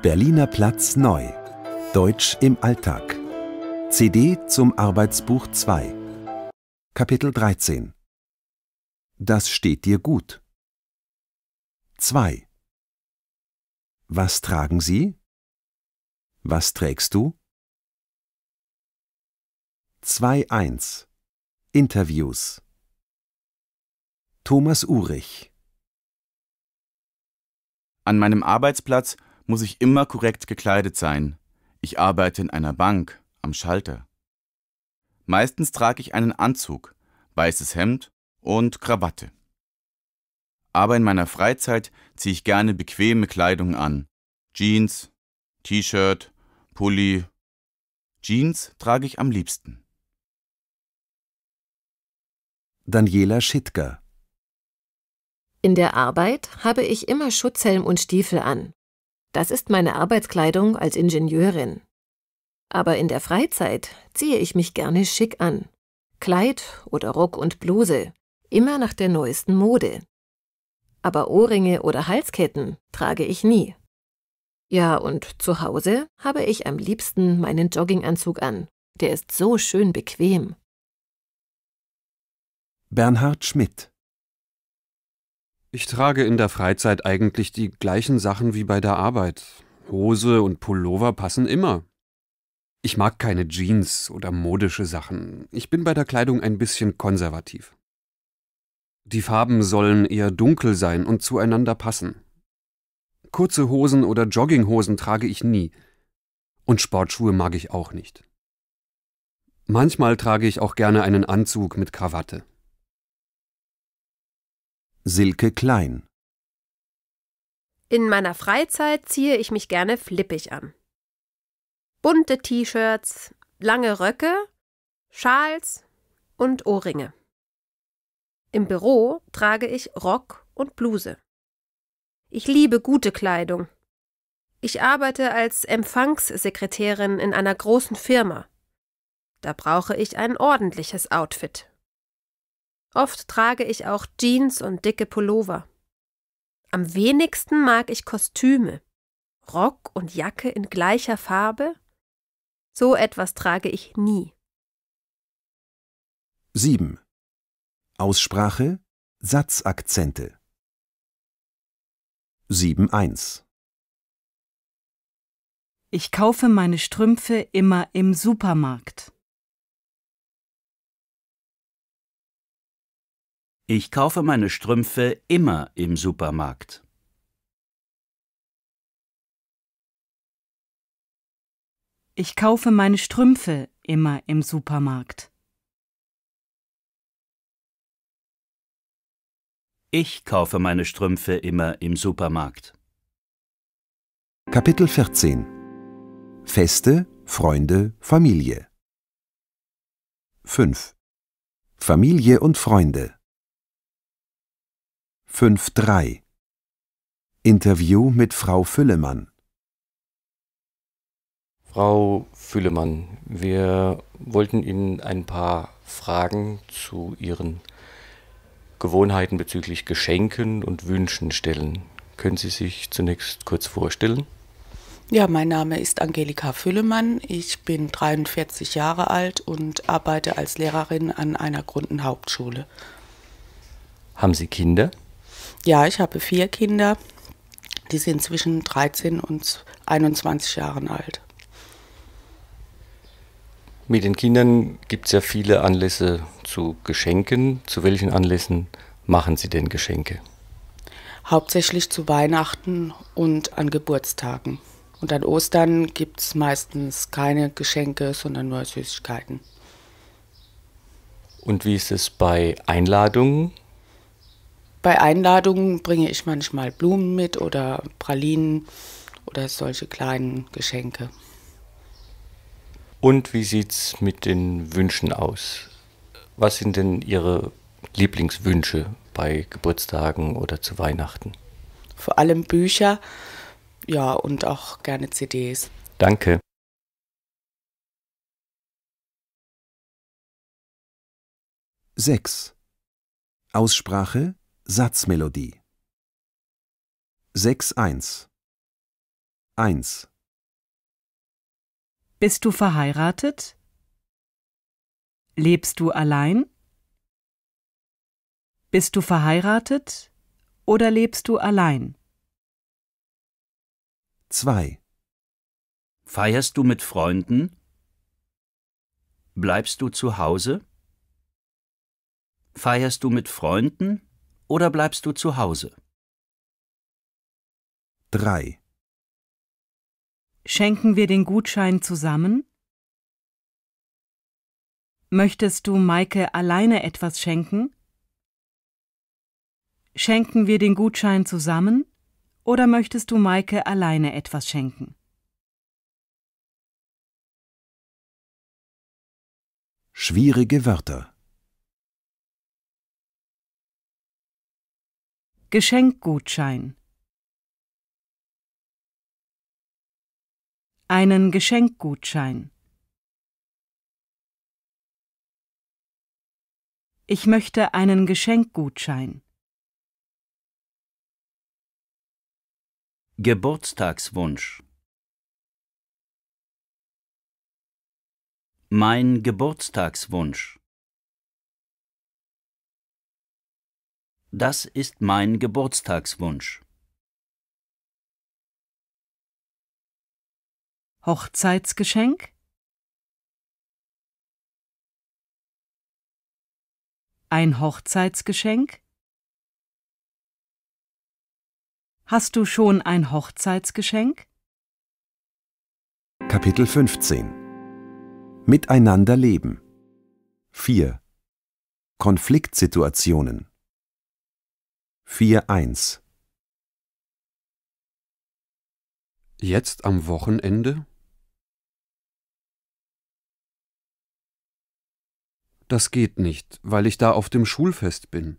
Berliner Platz neu. Deutsch im Alltag. CD zum Arbeitsbuch 2. Kapitel 13. Das steht dir gut. 2. Was tragen Sie? Was trägst du? 2.1 Interviews Thomas Urich An meinem Arbeitsplatz muss ich immer korrekt gekleidet sein. Ich arbeite in einer Bank, am Schalter. Meistens trage ich einen Anzug, weißes Hemd und Krawatte. Aber in meiner Freizeit ziehe ich gerne bequeme Kleidung an. Jeans, T-Shirt, Pulli. Jeans trage ich am liebsten. Daniela Schittger In der Arbeit habe ich immer Schutzhelm und Stiefel an. Das ist meine Arbeitskleidung als Ingenieurin. Aber in der Freizeit ziehe ich mich gerne schick an. Kleid oder Rock und Bluse, immer nach der neuesten Mode. Aber Ohrringe oder Halsketten trage ich nie. Ja, und zu Hause habe ich am liebsten meinen Jogginganzug an. Der ist so schön bequem. Bernhard Schmidt ich trage in der Freizeit eigentlich die gleichen Sachen wie bei der Arbeit. Hose und Pullover passen immer. Ich mag keine Jeans oder modische Sachen. Ich bin bei der Kleidung ein bisschen konservativ. Die Farben sollen eher dunkel sein und zueinander passen. Kurze Hosen oder Jogginghosen trage ich nie. Und Sportschuhe mag ich auch nicht. Manchmal trage ich auch gerne einen Anzug mit Krawatte. Silke Klein In meiner Freizeit ziehe ich mich gerne flippig an. Bunte T-Shirts, lange Röcke, Schals und Ohrringe. Im Büro trage ich Rock und Bluse. Ich liebe gute Kleidung. Ich arbeite als Empfangssekretärin in einer großen Firma. Da brauche ich ein ordentliches Outfit. Oft trage ich auch Jeans und dicke Pullover. Am wenigsten mag ich Kostüme. Rock und Jacke in gleicher Farbe? So etwas trage ich nie. 7. Aussprache, Satzakzente 7.1 Ich kaufe meine Strümpfe immer im Supermarkt. Ich kaufe meine Strümpfe immer im Supermarkt. Ich kaufe meine Strümpfe immer im Supermarkt. Ich kaufe meine Strümpfe immer im Supermarkt. Kapitel 14 Feste, Freunde, Familie 5 Familie und Freunde 5.3 Interview mit Frau Füllemann Frau Füllemann, wir wollten Ihnen ein paar Fragen zu Ihren Gewohnheiten bezüglich Geschenken und Wünschen stellen. Können Sie sich zunächst kurz vorstellen? Ja, mein Name ist Angelika Füllemann. Ich bin 43 Jahre alt und arbeite als Lehrerin an einer Grundenhauptschule. Haben Sie Kinder? Ja, ich habe vier Kinder. Die sind zwischen 13 und 21 Jahren alt. Mit den Kindern gibt es ja viele Anlässe zu Geschenken. Zu welchen Anlässen machen Sie denn Geschenke? Hauptsächlich zu Weihnachten und an Geburtstagen. Und an Ostern gibt es meistens keine Geschenke, sondern nur Süßigkeiten. Und wie ist es bei Einladungen? Bei Einladungen bringe ich manchmal Blumen mit oder Pralinen oder solche kleinen Geschenke. Und wie sieht's mit den Wünschen aus? Was sind denn Ihre Lieblingswünsche bei Geburtstagen oder zu Weihnachten? Vor allem Bücher, ja, und auch gerne CDs. Danke. Sechs. Aussprache Satzmelodie 6.1 1 Bist du verheiratet? Lebst du allein? Bist du verheiratet oder lebst du allein? 2 Feierst du mit Freunden? Bleibst du zu Hause? Feierst du mit Freunden? oder bleibst du zu Hause? 3. Schenken wir den Gutschein zusammen? Möchtest du Maike alleine etwas schenken? Schenken wir den Gutschein zusammen oder möchtest du Maike alleine etwas schenken? Schwierige Wörter Geschenkgutschein Einen Geschenkgutschein Ich möchte einen Geschenkgutschein. Geburtstagswunsch Mein Geburtstagswunsch Das ist mein Geburtstagswunsch. Hochzeitsgeschenk Ein Hochzeitsgeschenk? Hast du schon ein Hochzeitsgeschenk? Kapitel 15 Miteinander leben 4 Konfliktsituationen 4.1 Jetzt am Wochenende? Das geht nicht, weil ich da auf dem Schulfest bin.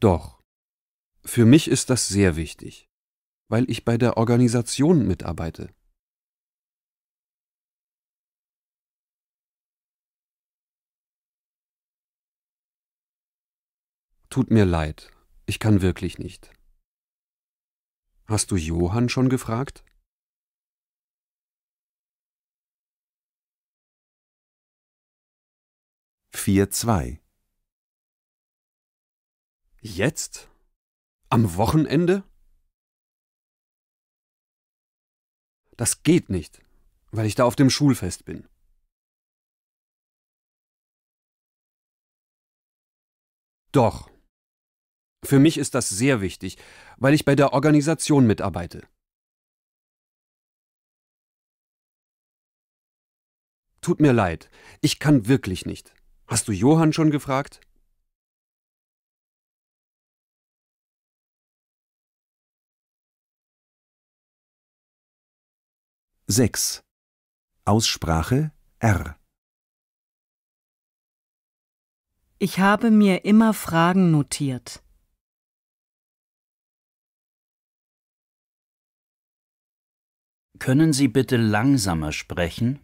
Doch. Für mich ist das sehr wichtig, weil ich bei der Organisation mitarbeite. Tut mir leid, ich kann wirklich nicht. Hast du Johann schon gefragt? Vier zwei. Jetzt? Am Wochenende? Das geht nicht, weil ich da auf dem Schulfest bin. Doch. Für mich ist das sehr wichtig, weil ich bei der Organisation mitarbeite. Tut mir leid, ich kann wirklich nicht. Hast du Johann schon gefragt? Sechs. Aussprache R. Ich habe mir immer Fragen notiert. Können Sie bitte langsamer sprechen?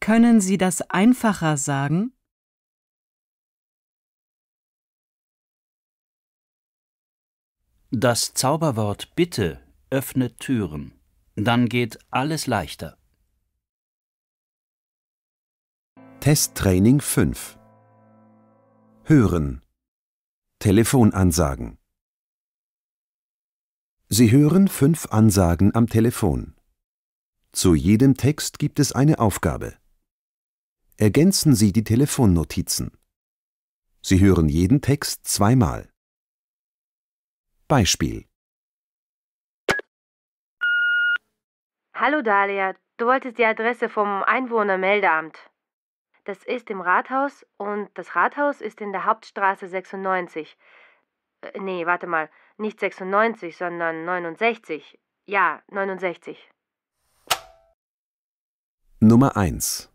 Können Sie das einfacher sagen? Das Zauberwort bitte öffnet Türen. Dann geht alles leichter. Testtraining 5 Hören Telefonansagen Sie hören fünf Ansagen am Telefon. Zu jedem Text gibt es eine Aufgabe. Ergänzen Sie die Telefonnotizen. Sie hören jeden Text zweimal. Beispiel Hallo Dalia, du wolltest die Adresse vom Einwohnermeldeamt. Das ist im Rathaus und das Rathaus ist in der Hauptstraße 96. Äh, nee, warte mal, nicht 96, sondern 69. Ja, 69. Nummer 1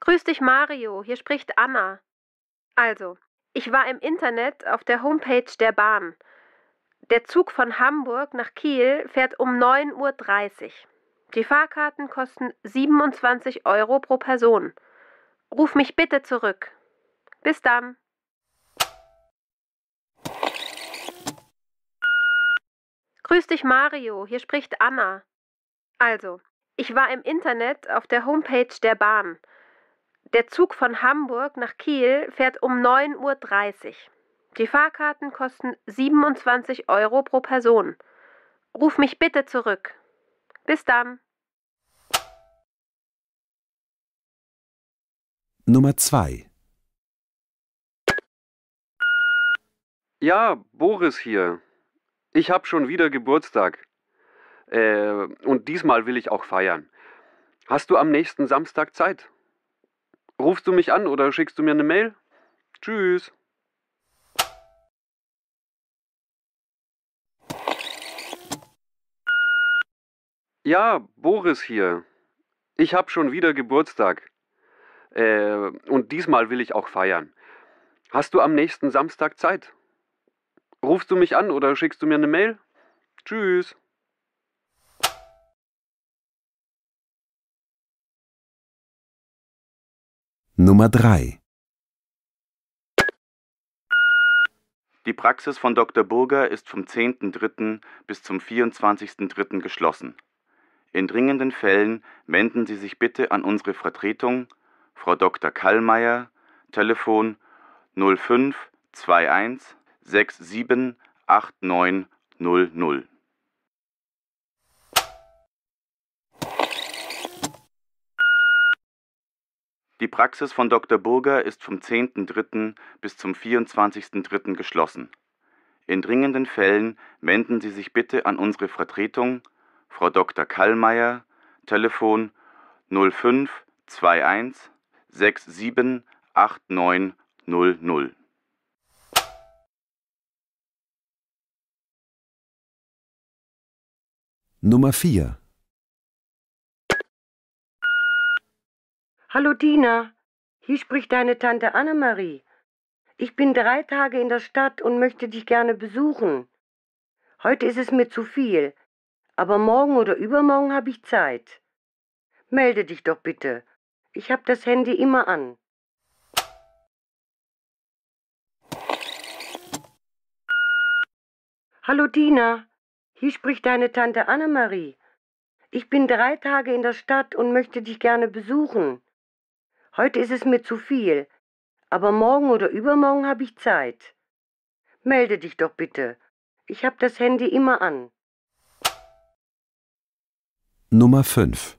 Grüß dich, Mario. Hier spricht Anna. Also, ich war im Internet auf der Homepage der Bahn. Der Zug von Hamburg nach Kiel fährt um 9.30 Uhr. Die Fahrkarten kosten 27 Euro pro Person. Ruf mich bitte zurück. Bis dann. Grüß dich, Mario. Hier spricht Anna. Also, ich war im Internet auf der Homepage der Bahn. Der Zug von Hamburg nach Kiel fährt um 9.30 Uhr. Die Fahrkarten kosten 27 Euro pro Person. Ruf mich bitte zurück. Bis dann. Nummer 2 Ja, Boris hier. Ich hab schon wieder Geburtstag. Äh, und diesmal will ich auch feiern. Hast du am nächsten Samstag Zeit? Rufst du mich an oder schickst du mir eine Mail? Tschüss. Ja, Boris hier. Ich habe schon wieder Geburtstag. Äh, und diesmal will ich auch feiern. Hast du am nächsten Samstag Zeit? Rufst du mich an oder schickst du mir eine Mail? Tschüss. Nummer 3 Die Praxis von Dr. Burger ist vom 10.3. bis zum 24.3. geschlossen. In dringenden Fällen wenden Sie sich bitte an unsere Vertretung, Frau Dr. Kallmeier, Telefon 05 21 67 8900. Die Praxis von Dr. Burger ist vom 10.3. bis zum 24.3. geschlossen. In dringenden Fällen wenden Sie sich bitte an unsere Vertretung Frau Dr. Kallmeier, Telefon 0521 678900. Nummer 4 Hallo Dina, hier spricht deine Tante Annemarie. Ich bin drei Tage in der Stadt und möchte dich gerne besuchen. Heute ist es mir zu viel aber morgen oder übermorgen habe ich Zeit. Melde dich doch bitte. Ich habe das Handy immer an. Hallo Dina, hier spricht deine Tante Annemarie. Ich bin drei Tage in der Stadt und möchte dich gerne besuchen. Heute ist es mir zu viel, aber morgen oder übermorgen habe ich Zeit. Melde dich doch bitte. Ich habe das Handy immer an. Nummer 5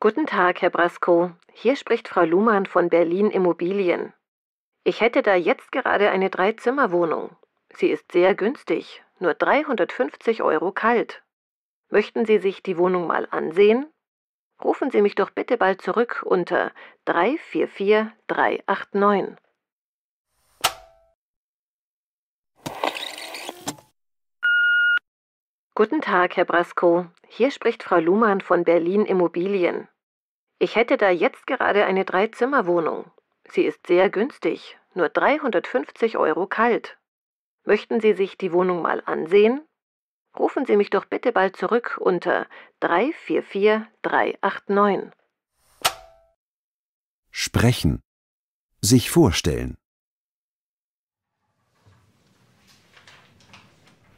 Guten Tag, Herr Brasco. Hier spricht Frau Luhmann von Berlin Immobilien. Ich hätte da jetzt gerade eine Dreizimmerwohnung. Sie ist sehr günstig, nur 350 Euro kalt. Möchten Sie sich die Wohnung mal ansehen? Rufen Sie mich doch bitte bald zurück unter 344 389. Guten Tag, Herr Brasco. Hier spricht Frau Luhmann von Berlin Immobilien. Ich hätte da jetzt gerade eine Dreizimmerwohnung. Sie ist sehr günstig, nur 350 Euro kalt. Möchten Sie sich die Wohnung mal ansehen? Rufen Sie mich doch bitte bald zurück unter 344 389. Sprechen. Sich vorstellen.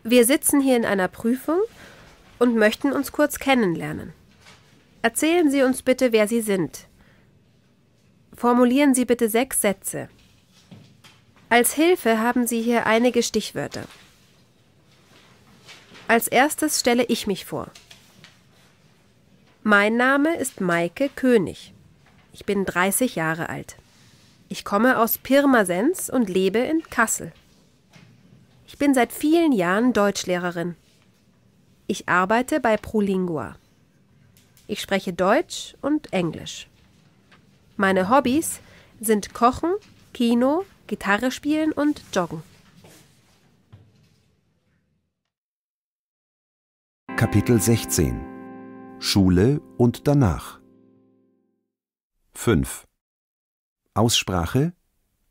Wir sitzen hier in einer Prüfung und möchten uns kurz kennenlernen. Erzählen Sie uns bitte, wer Sie sind. Formulieren Sie bitte sechs Sätze. Als Hilfe haben Sie hier einige Stichwörter. Als erstes stelle ich mich vor. Mein Name ist Maike König. Ich bin 30 Jahre alt. Ich komme aus Pirmasens und lebe in Kassel. Ich bin seit vielen Jahren Deutschlehrerin. Ich arbeite bei Prolingua. Ich spreche Deutsch und Englisch. Meine Hobbys sind Kochen, Kino, Gitarre spielen und Joggen. Kapitel 16 Schule und danach 5 Aussprache,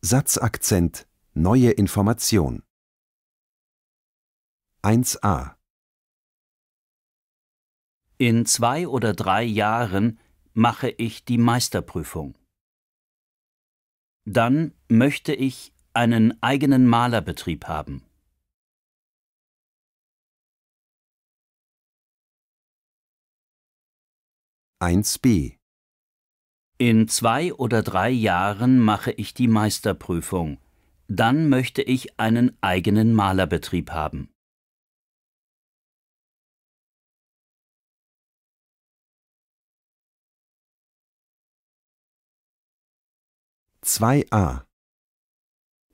Satzakzent, neue Information 1a In zwei oder drei Jahren mache ich die Meisterprüfung. Dann möchte ich einen eigenen Malerbetrieb haben. Eins b In zwei oder drei Jahren mache ich die Meisterprüfung. Dann möchte ich einen eigenen Malerbetrieb haben. 2a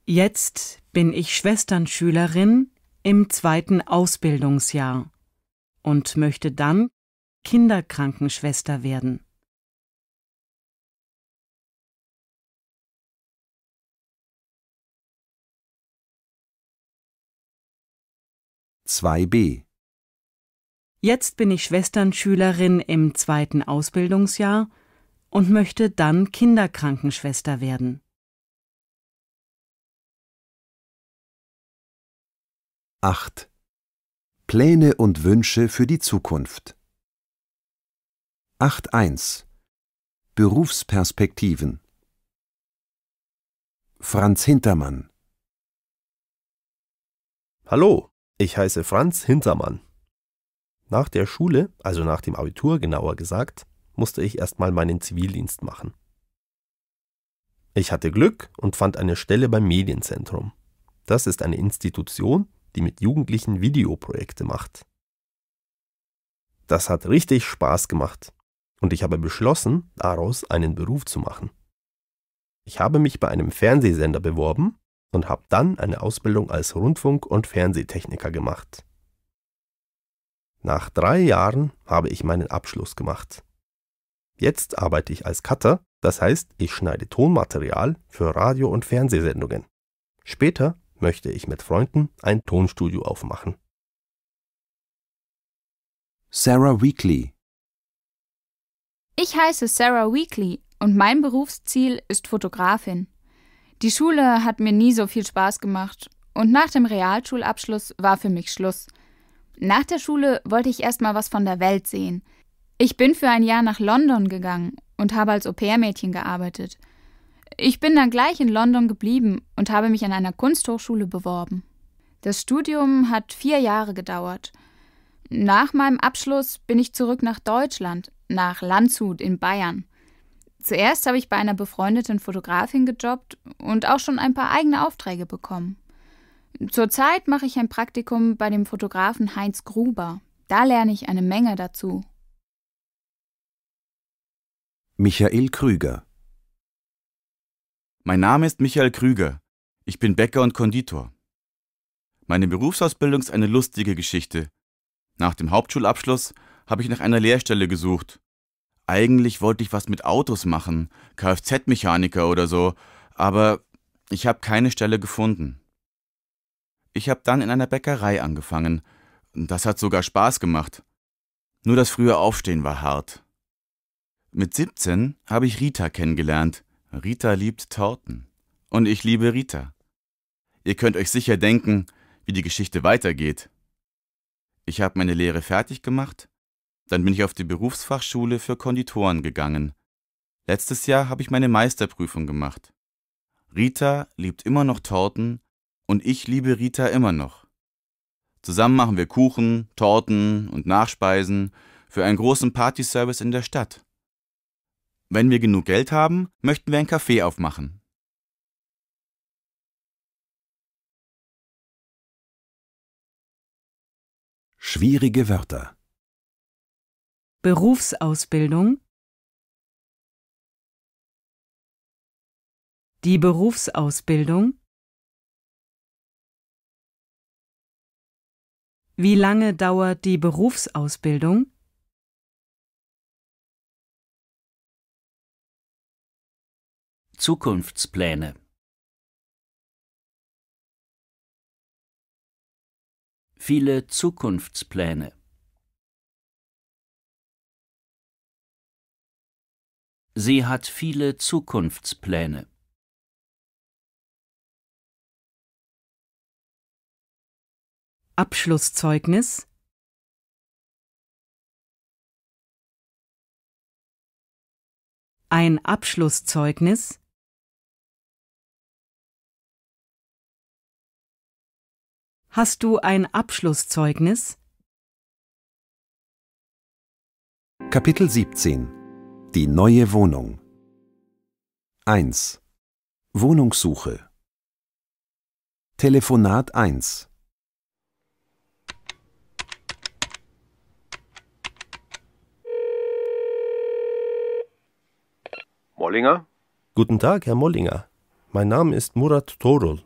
Jetzt bin ich Schwesternschülerin im zweiten Ausbildungsjahr und möchte dann Kinderkrankenschwester werden. Zwei b Jetzt bin ich Schwesternschülerin im zweiten Ausbildungsjahr und möchte dann Kinderkrankenschwester werden. Acht. Pläne und Wünsche für die Zukunft. 8.1 Berufsperspektiven Franz Hintermann Hallo, ich heiße Franz Hintermann. Nach der Schule, also nach dem Abitur genauer gesagt, musste ich erstmal meinen Zivildienst machen. Ich hatte Glück und fand eine Stelle beim Medienzentrum. Das ist eine Institution, die mit Jugendlichen Videoprojekte macht. Das hat richtig Spaß gemacht und ich habe beschlossen, daraus einen Beruf zu machen. Ich habe mich bei einem Fernsehsender beworben und habe dann eine Ausbildung als Rundfunk- und Fernsehtechniker gemacht. Nach drei Jahren habe ich meinen Abschluss gemacht. Jetzt arbeite ich als Cutter, das heißt, ich schneide Tonmaterial für Radio- und Fernsehsendungen. Später möchte ich mit Freunden ein Tonstudio aufmachen. Sarah Weekly Ich heiße Sarah Weekly und mein Berufsziel ist Fotografin. Die Schule hat mir nie so viel Spaß gemacht und nach dem Realschulabschluss war für mich Schluss. Nach der Schule wollte ich erstmal was von der Welt sehen – ich bin für ein Jahr nach London gegangen und habe als Au-pair-Mädchen gearbeitet. Ich bin dann gleich in London geblieben und habe mich an einer Kunsthochschule beworben. Das Studium hat vier Jahre gedauert. Nach meinem Abschluss bin ich zurück nach Deutschland, nach Landshut in Bayern. Zuerst habe ich bei einer befreundeten Fotografin gejobbt und auch schon ein paar eigene Aufträge bekommen. Zurzeit mache ich ein Praktikum bei dem Fotografen Heinz Gruber. Da lerne ich eine Menge dazu Michael Krüger Mein Name ist Michael Krüger. Ich bin Bäcker und Konditor. Meine Berufsausbildung ist eine lustige Geschichte. Nach dem Hauptschulabschluss habe ich nach einer Lehrstelle gesucht. Eigentlich wollte ich was mit Autos machen, Kfz-Mechaniker oder so, aber ich habe keine Stelle gefunden. Ich habe dann in einer Bäckerei angefangen. Das hat sogar Spaß gemacht. Nur das frühe Aufstehen war hart. Mit 17 habe ich Rita kennengelernt. Rita liebt Torten. Und ich liebe Rita. Ihr könnt euch sicher denken, wie die Geschichte weitergeht. Ich habe meine Lehre fertig gemacht, dann bin ich auf die Berufsfachschule für Konditoren gegangen. Letztes Jahr habe ich meine Meisterprüfung gemacht. Rita liebt immer noch Torten und ich liebe Rita immer noch. Zusammen machen wir Kuchen, Torten und Nachspeisen für einen großen Partyservice in der Stadt. Wenn wir genug Geld haben, möchten wir ein Café aufmachen. Schwierige Wörter. Berufsausbildung. Die Berufsausbildung. Wie lange dauert die Berufsausbildung? Zukunftspläne. Viele Zukunftspläne. Sie hat viele Zukunftspläne. Abschlusszeugnis Ein Abschlusszeugnis Hast du ein Abschlusszeugnis? Kapitel 17 Die neue Wohnung 1 Wohnungssuche Telefonat 1 Mollinger? Guten Tag, Herr Mollinger. Mein Name ist Murat Torul.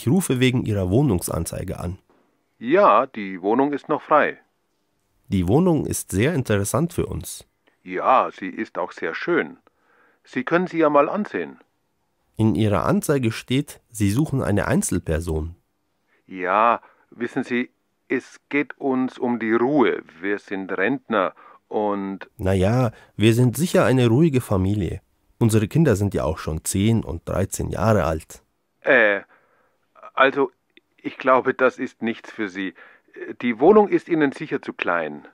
Ich rufe wegen Ihrer Wohnungsanzeige an. Ja, die Wohnung ist noch frei. Die Wohnung ist sehr interessant für uns. Ja, sie ist auch sehr schön. Sie können sie ja mal ansehen. In Ihrer Anzeige steht, Sie suchen eine Einzelperson. Ja, wissen Sie, es geht uns um die Ruhe. Wir sind Rentner und. Naja, wir sind sicher eine ruhige Familie. Unsere Kinder sind ja auch schon zehn und dreizehn Jahre alt. Äh, also, ich glaube, das ist nichts für Sie. Die Wohnung ist Ihnen sicher zu klein.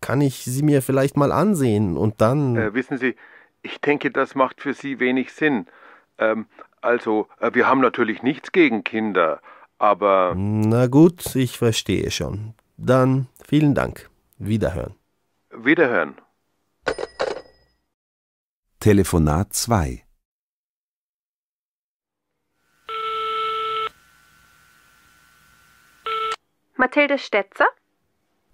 Kann ich sie mir vielleicht mal ansehen und dann. Äh, wissen Sie, ich denke, das macht für Sie wenig Sinn. Ähm, also, äh, wir haben natürlich nichts gegen Kinder, aber. Na gut, ich verstehe schon. Dann vielen Dank. Wiederhören. Wiederhören. Telefonat 2 Mathilde Stetzer?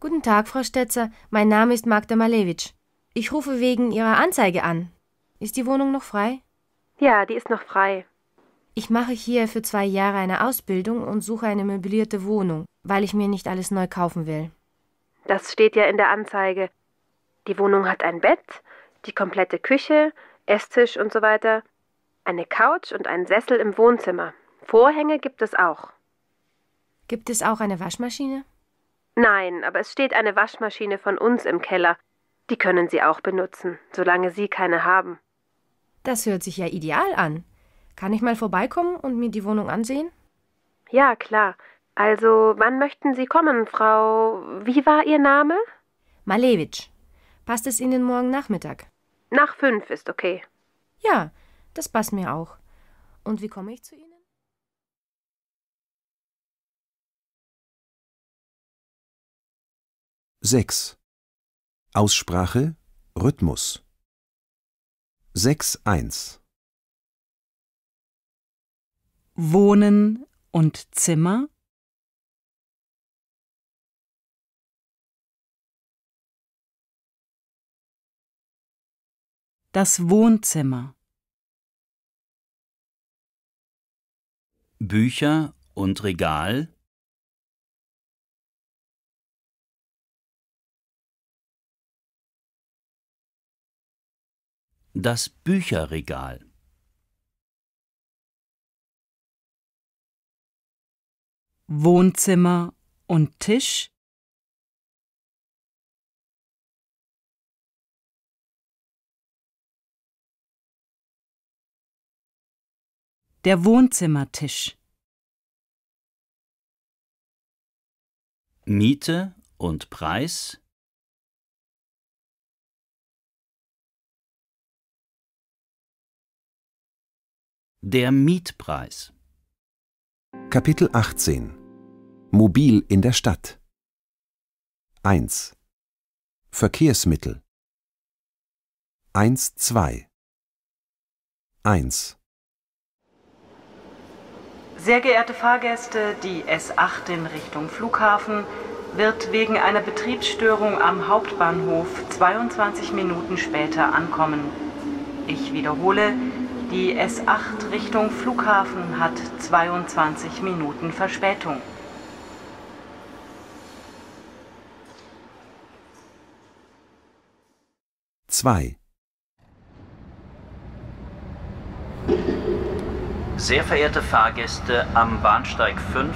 Guten Tag, Frau Stetzer. Mein Name ist Magda Malewitsch. Ich rufe wegen Ihrer Anzeige an. Ist die Wohnung noch frei? Ja, die ist noch frei. Ich mache hier für zwei Jahre eine Ausbildung und suche eine möblierte Wohnung, weil ich mir nicht alles neu kaufen will. Das steht ja in der Anzeige. Die Wohnung hat ein Bett, die komplette Küche, Esstisch und so weiter, eine Couch und einen Sessel im Wohnzimmer. Vorhänge gibt es auch. Gibt es auch eine Waschmaschine? Nein, aber es steht eine Waschmaschine von uns im Keller. Die können Sie auch benutzen, solange Sie keine haben. Das hört sich ja ideal an. Kann ich mal vorbeikommen und mir die Wohnung ansehen? Ja, klar. Also, wann möchten Sie kommen, Frau? Wie war Ihr Name? Malewitsch. Passt es Ihnen morgen Nachmittag? Nach fünf ist okay. Ja, das passt mir auch. Und wie komme ich zu Ihnen? 6. Aussprache, Rhythmus. 6.1 Wohnen und Zimmer Das Wohnzimmer Bücher und Regal Das Bücherregal Wohnzimmer und Tisch Der Wohnzimmertisch Miete und Preis Der Mietpreis. Kapitel 18 Mobil in der Stadt 1 Verkehrsmittel 1.2 1 Sehr geehrte Fahrgäste, die S8 in Richtung Flughafen wird wegen einer Betriebsstörung am Hauptbahnhof 22 Minuten später ankommen. Ich wiederhole, die S8 Richtung Flughafen hat 22 Minuten Verspätung. Zwei. Sehr verehrte Fahrgäste am Bahnsteig 5,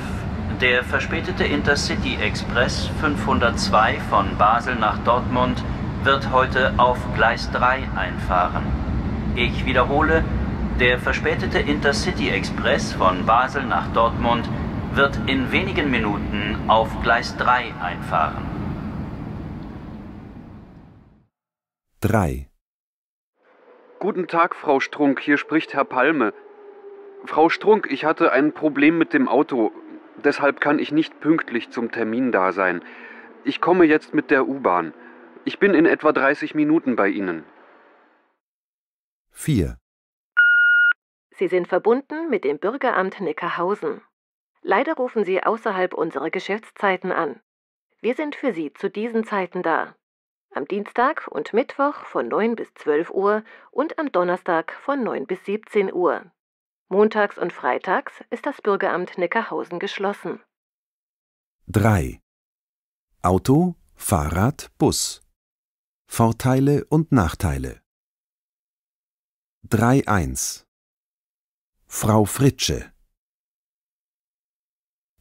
der verspätete Intercity Express 502 von Basel nach Dortmund wird heute auf Gleis 3 einfahren. Ich wiederhole, der verspätete Intercity Express von Basel nach Dortmund wird in wenigen Minuten auf Gleis 3 einfahren. 3. Guten Tag, Frau Strunk, hier spricht Herr Palme. Frau Strunk, ich hatte ein Problem mit dem Auto, deshalb kann ich nicht pünktlich zum Termin da sein. Ich komme jetzt mit der U-Bahn. Ich bin in etwa 30 Minuten bei Ihnen. 4. Sie sind verbunden mit dem Bürgeramt Neckarhausen. Leider rufen Sie außerhalb unserer Geschäftszeiten an. Wir sind für Sie zu diesen Zeiten da. Am Dienstag und Mittwoch von 9 bis 12 Uhr und am Donnerstag von 9 bis 17 Uhr. Montags und Freitags ist das Bürgeramt Neckarhausen geschlossen. 3. Auto, Fahrrad, Bus. Vorteile und Nachteile. 3.1 Frau Fritsche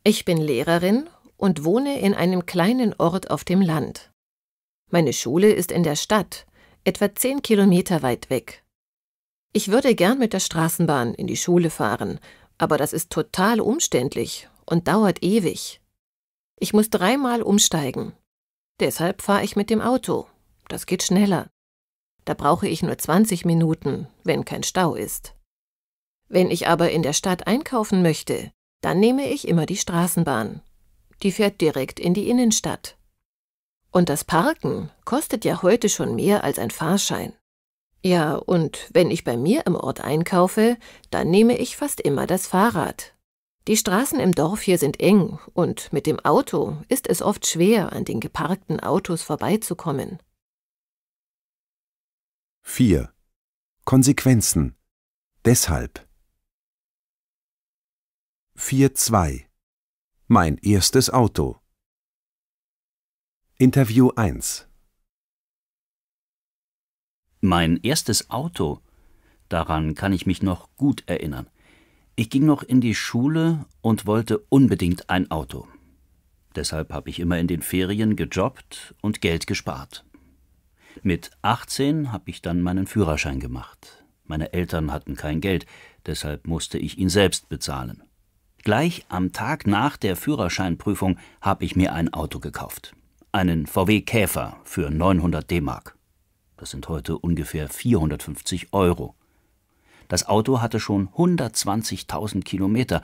Ich bin Lehrerin und wohne in einem kleinen Ort auf dem Land. Meine Schule ist in der Stadt, etwa zehn Kilometer weit weg. Ich würde gern mit der Straßenbahn in die Schule fahren, aber das ist total umständlich und dauert ewig. Ich muss dreimal umsteigen. Deshalb fahre ich mit dem Auto. Das geht schneller. Da brauche ich nur 20 Minuten, wenn kein Stau ist. Wenn ich aber in der Stadt einkaufen möchte, dann nehme ich immer die Straßenbahn. Die fährt direkt in die Innenstadt. Und das Parken kostet ja heute schon mehr als ein Fahrschein. Ja, und wenn ich bei mir im Ort einkaufe, dann nehme ich fast immer das Fahrrad. Die Straßen im Dorf hier sind eng und mit dem Auto ist es oft schwer, an den geparkten Autos vorbeizukommen. 4. Konsequenzen. Deshalb. 4.2 Mein erstes Auto Interview 1 Mein erstes Auto, daran kann ich mich noch gut erinnern. Ich ging noch in die Schule und wollte unbedingt ein Auto. Deshalb habe ich immer in den Ferien gejobbt und Geld gespart. Mit 18 habe ich dann meinen Führerschein gemacht. Meine Eltern hatten kein Geld, deshalb musste ich ihn selbst bezahlen. Gleich am Tag nach der Führerscheinprüfung habe ich mir ein Auto gekauft. Einen VW Käfer für 900 D-Mark. Das sind heute ungefähr 450 Euro. Das Auto hatte schon 120.000 Kilometer,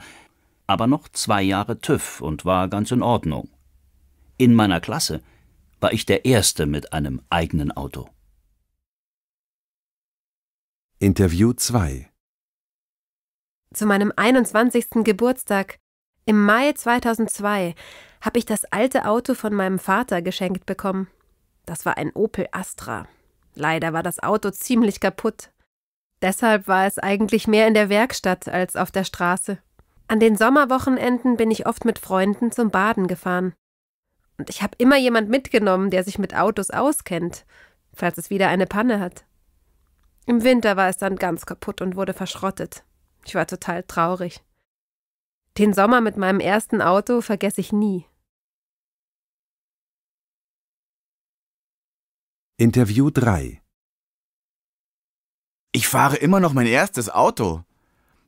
aber noch zwei Jahre TÜV und war ganz in Ordnung. In meiner Klasse war ich der Erste mit einem eigenen Auto. Interview 2 zu meinem 21. Geburtstag im Mai 2002 habe ich das alte Auto von meinem Vater geschenkt bekommen. Das war ein Opel Astra. Leider war das Auto ziemlich kaputt. Deshalb war es eigentlich mehr in der Werkstatt als auf der Straße. An den Sommerwochenenden bin ich oft mit Freunden zum Baden gefahren. Und ich habe immer jemand mitgenommen, der sich mit Autos auskennt, falls es wieder eine Panne hat. Im Winter war es dann ganz kaputt und wurde verschrottet. Ich war total traurig. Den Sommer mit meinem ersten Auto vergesse ich nie. Interview 3 Ich fahre immer noch mein erstes Auto.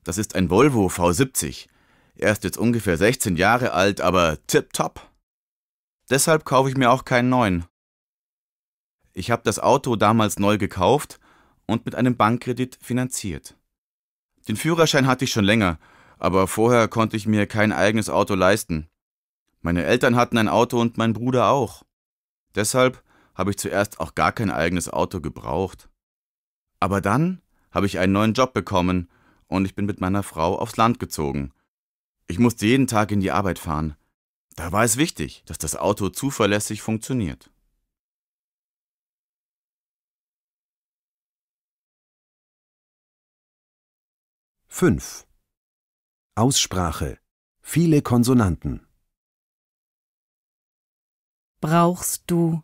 Das ist ein Volvo V70. Er ist jetzt ungefähr 16 Jahre alt, aber tipptopp. Deshalb kaufe ich mir auch keinen neuen. Ich habe das Auto damals neu gekauft und mit einem Bankkredit finanziert. Den Führerschein hatte ich schon länger, aber vorher konnte ich mir kein eigenes Auto leisten. Meine Eltern hatten ein Auto und mein Bruder auch. Deshalb habe ich zuerst auch gar kein eigenes Auto gebraucht. Aber dann habe ich einen neuen Job bekommen und ich bin mit meiner Frau aufs Land gezogen. Ich musste jeden Tag in die Arbeit fahren. Da war es wichtig, dass das Auto zuverlässig funktioniert. 5. Aussprache. Viele Konsonanten. Brauchst du?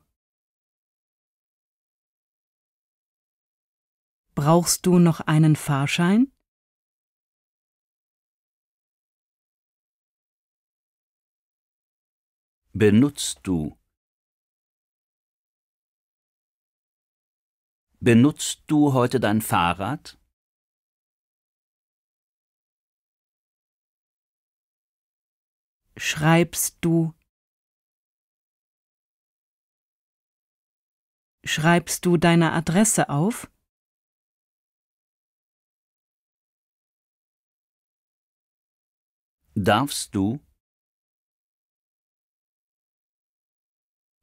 Brauchst du noch einen Fahrschein? Benutzt du? Benutzt du heute dein Fahrrad? schreibst du? Schreibst du deine Adresse auf? Darfst du?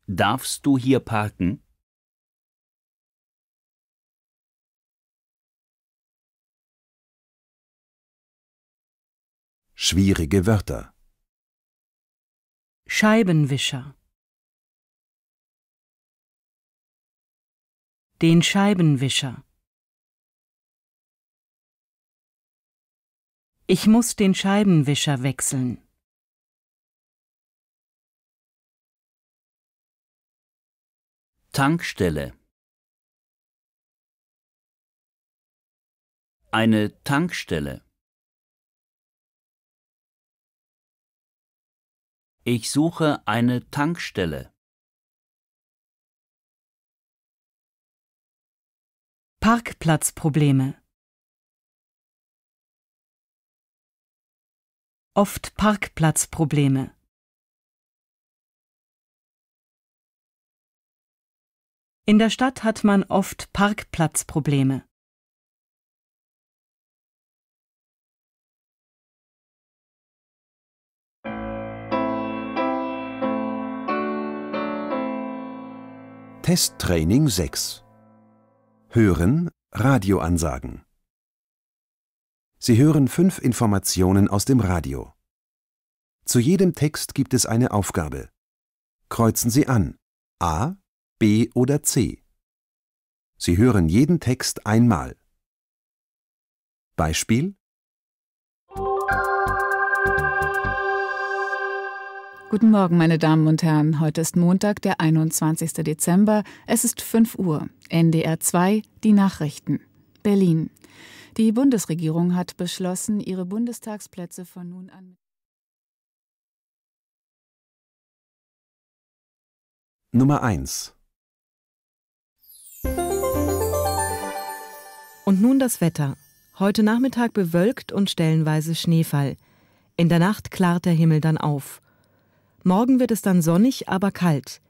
Darfst du hier parken? Schwierige Wörter Scheibenwischer Den Scheibenwischer Ich muss den Scheibenwischer wechseln. Tankstelle Eine Tankstelle Ich suche eine Tankstelle. Parkplatzprobleme Oft Parkplatzprobleme In der Stadt hat man oft Parkplatzprobleme. Testtraining 6 Hören Radioansagen Sie hören fünf Informationen aus dem Radio. Zu jedem Text gibt es eine Aufgabe. Kreuzen Sie an A, B oder C. Sie hören jeden Text einmal. Beispiel Guten Morgen, meine Damen und Herren. Heute ist Montag, der 21. Dezember. Es ist 5 Uhr. NDR 2, die Nachrichten. Berlin. Die Bundesregierung hat beschlossen, ihre Bundestagsplätze von nun an. Nummer 1 Und nun das Wetter. Heute Nachmittag bewölkt und stellenweise Schneefall. In der Nacht klart der Himmel dann auf. Morgen wird es dann sonnig, aber kalt.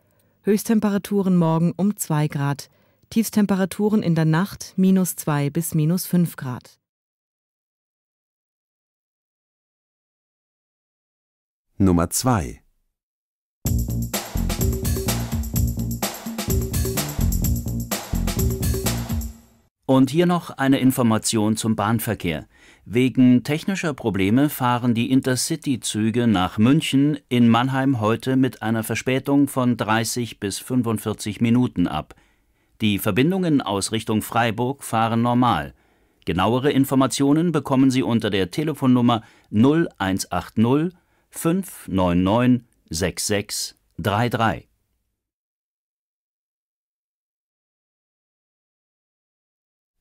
Höchsttemperaturen morgen um 2 Grad, Tiefstemperaturen in der Nacht minus 2 bis minus 5 Grad. Nummer 2 Und hier noch eine Information zum Bahnverkehr. Wegen technischer Probleme fahren die Intercity-Züge nach München in Mannheim heute mit einer Verspätung von 30 bis 45 Minuten ab. Die Verbindungen aus Richtung Freiburg fahren normal. Genauere Informationen bekommen Sie unter der Telefonnummer 0180 599 6633.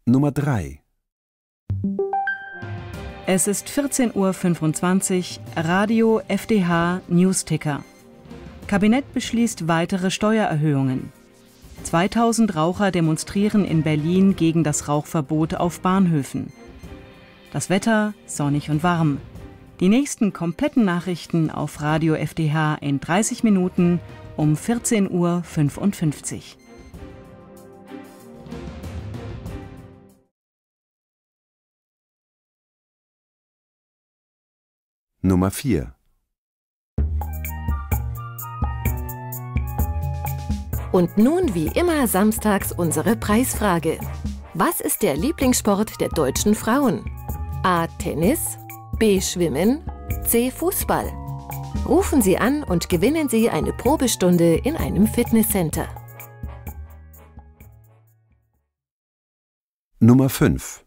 Nummer 3 es ist 14.25 Uhr, Radio FDH Newsticker. Kabinett beschließt weitere Steuererhöhungen. 2000 Raucher demonstrieren in Berlin gegen das Rauchverbot auf Bahnhöfen. Das Wetter sonnig und warm. Die nächsten kompletten Nachrichten auf Radio FDH in 30 Minuten um 14.55 Uhr. Nummer 4 Und nun wie immer samstags unsere Preisfrage. Was ist der Lieblingssport der deutschen Frauen? A. Tennis, B. Schwimmen, C. Fußball. Rufen Sie an und gewinnen Sie eine Probestunde in einem Fitnesscenter. Nummer 5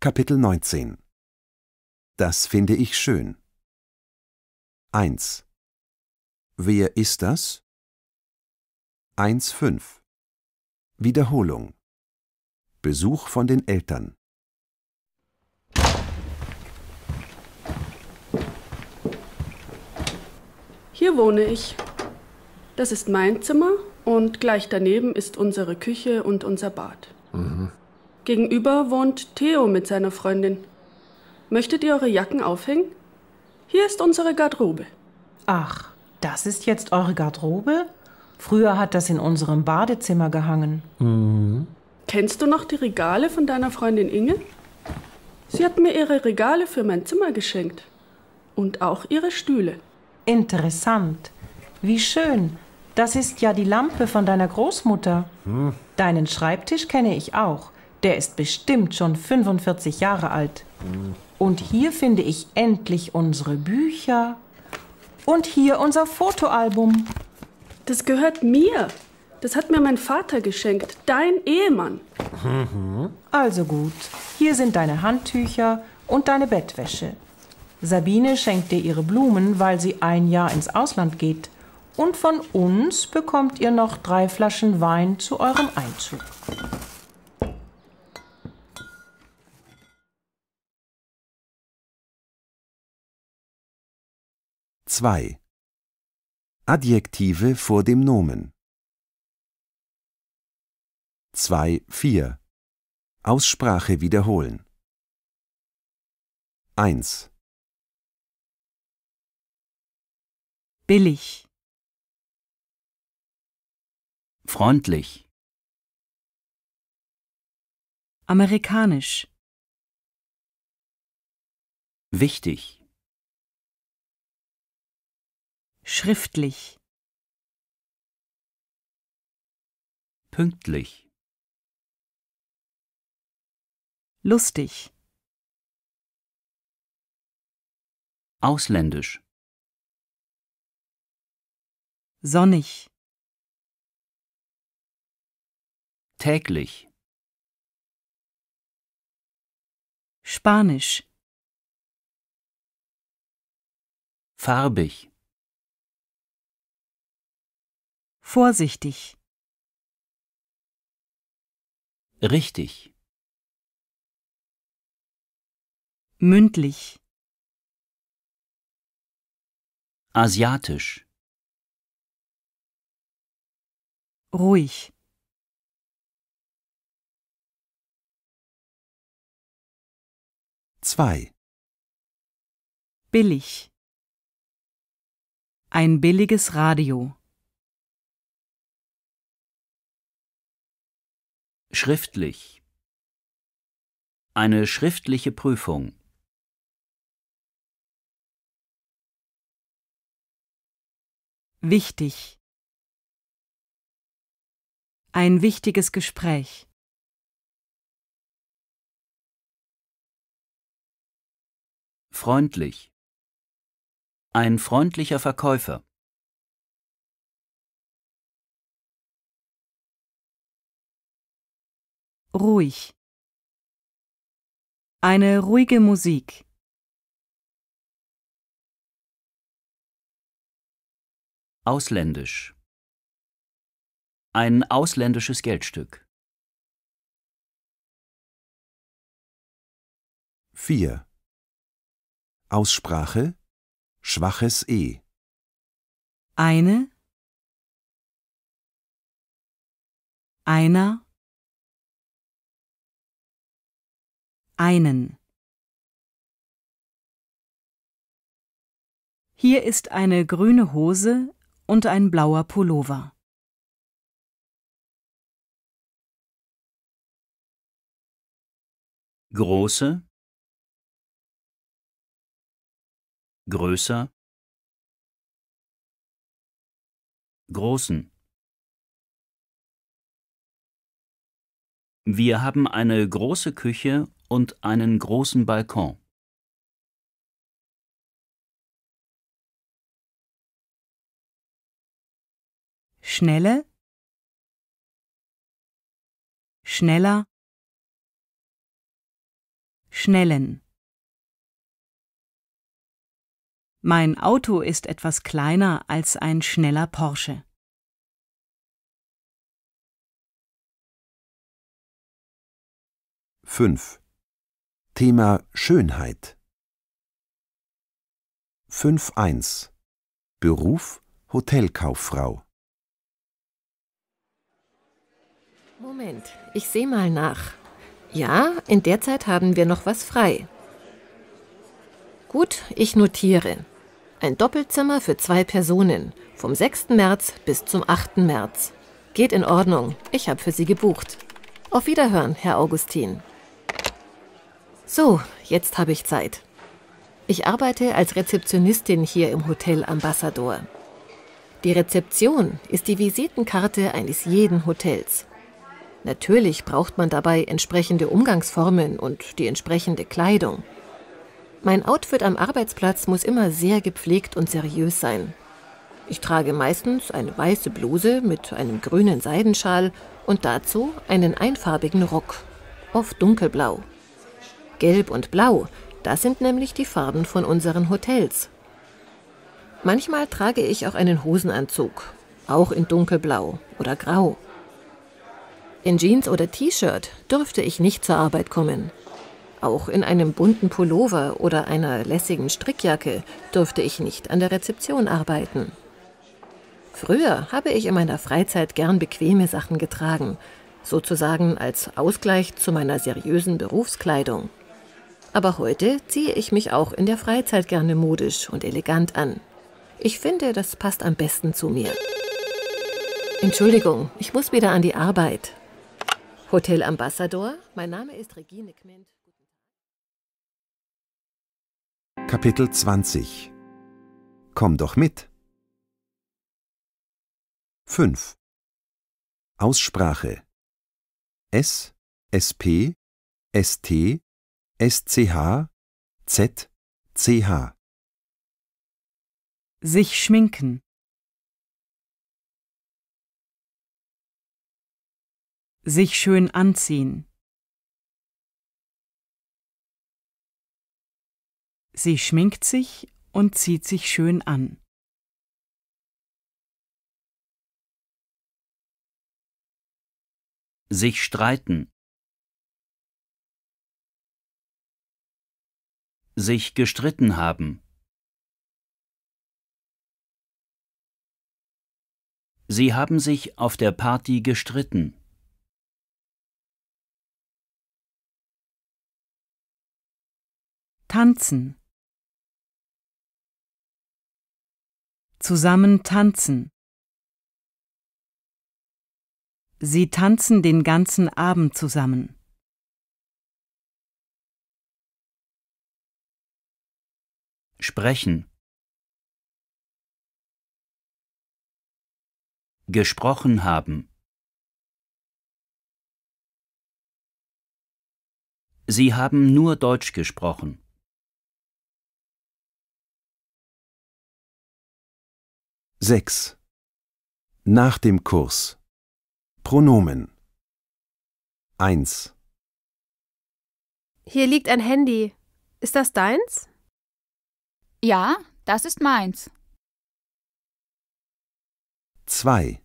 Kapitel 19 Das finde ich schön. 1. Wer ist das? 1.5 Wiederholung Besuch von den Eltern Hier wohne ich. Das ist mein Zimmer und gleich daneben ist unsere Küche und unser Bad. Mhm. Gegenüber wohnt Theo mit seiner Freundin. Möchtet ihr eure Jacken aufhängen? Hier ist unsere Garderobe. Ach, das ist jetzt eure Garderobe? Früher hat das in unserem Badezimmer gehangen. Mhm. Kennst du noch die Regale von deiner Freundin Inge? Sie hat mir ihre Regale für mein Zimmer geschenkt. Und auch ihre Stühle. Interessant. Wie schön. Das ist ja die Lampe von deiner Großmutter. Mhm. Deinen Schreibtisch kenne ich auch. Der ist bestimmt schon 45 Jahre alt. Und hier finde ich endlich unsere Bücher. Und hier unser Fotoalbum. Das gehört mir. Das hat mir mein Vater geschenkt, dein Ehemann. Also gut, hier sind deine Handtücher und deine Bettwäsche. Sabine schenkt dir ihre Blumen, weil sie ein Jahr ins Ausland geht. Und von uns bekommt ihr noch drei Flaschen Wein zu eurem Einzug. 2. Adjektive vor dem Nomen 2, Aussprache wiederholen. 1. Billig. Freundlich. Amerikanisch. Wichtig. schriftlich pünktlich lustig ausländisch sonnig täglich spanisch farbig Vorsichtig. Richtig. Mündlich. Asiatisch. Ruhig. Zwei. Billig. Ein billiges Radio. Schriftlich. Eine schriftliche Prüfung. Wichtig. Ein wichtiges Gespräch. Freundlich. Ein freundlicher Verkäufer. ruhig. Eine ruhige Musik. Ausländisch. Ein ausländisches Geldstück. 4. Aussprache Schwaches E. Eine Einer einen. Hier ist eine grüne Hose und ein blauer Pullover. Große Größer Großen Wir haben eine große Küche und einen großen Balkon. Schnelle, schneller, schnellen. Mein Auto ist etwas kleiner als ein schneller Porsche. Fünf. Thema Schönheit 5.1 Beruf Hotelkauffrau Moment, ich sehe mal nach. Ja, in der Zeit haben wir noch was frei. Gut, ich notiere. Ein Doppelzimmer für zwei Personen, vom 6. März bis zum 8. März. Geht in Ordnung, ich habe für Sie gebucht. Auf Wiederhören, Herr Augustin. So, jetzt habe ich Zeit. Ich arbeite als Rezeptionistin hier im Hotel Ambassador. Die Rezeption ist die Visitenkarte eines jeden Hotels. Natürlich braucht man dabei entsprechende Umgangsformen und die entsprechende Kleidung. Mein Outfit am Arbeitsplatz muss immer sehr gepflegt und seriös sein. Ich trage meistens eine weiße Bluse mit einem grünen Seidenschal und dazu einen einfarbigen Rock, oft dunkelblau. Gelb und Blau, das sind nämlich die Farben von unseren Hotels. Manchmal trage ich auch einen Hosenanzug, auch in dunkelblau oder grau. In Jeans oder T-Shirt dürfte ich nicht zur Arbeit kommen. Auch in einem bunten Pullover oder einer lässigen Strickjacke dürfte ich nicht an der Rezeption arbeiten. Früher habe ich in meiner Freizeit gern bequeme Sachen getragen, sozusagen als Ausgleich zu meiner seriösen Berufskleidung. Aber heute ziehe ich mich auch in der Freizeit gerne modisch und elegant an. Ich finde, das passt am besten zu mir. Entschuldigung, ich muss wieder an die Arbeit. Hotel Ambassador, mein Name ist Regine Quint. Kapitel 20 Komm doch mit. 5. Aussprache S, SP, ST, SCH Z Sich schminken Sich schön anziehen Sie schminkt sich und zieht sich schön an. Sich streiten sich gestritten haben. Sie haben sich auf der Party gestritten. Tanzen. Zusammen tanzen. Sie tanzen den ganzen Abend zusammen. Sprechen. Gesprochen haben. Sie haben nur Deutsch gesprochen. Sechs. Nach dem Kurs. Pronomen. Eins. Hier liegt ein Handy. Ist das deins? Ja, das ist meins. 2.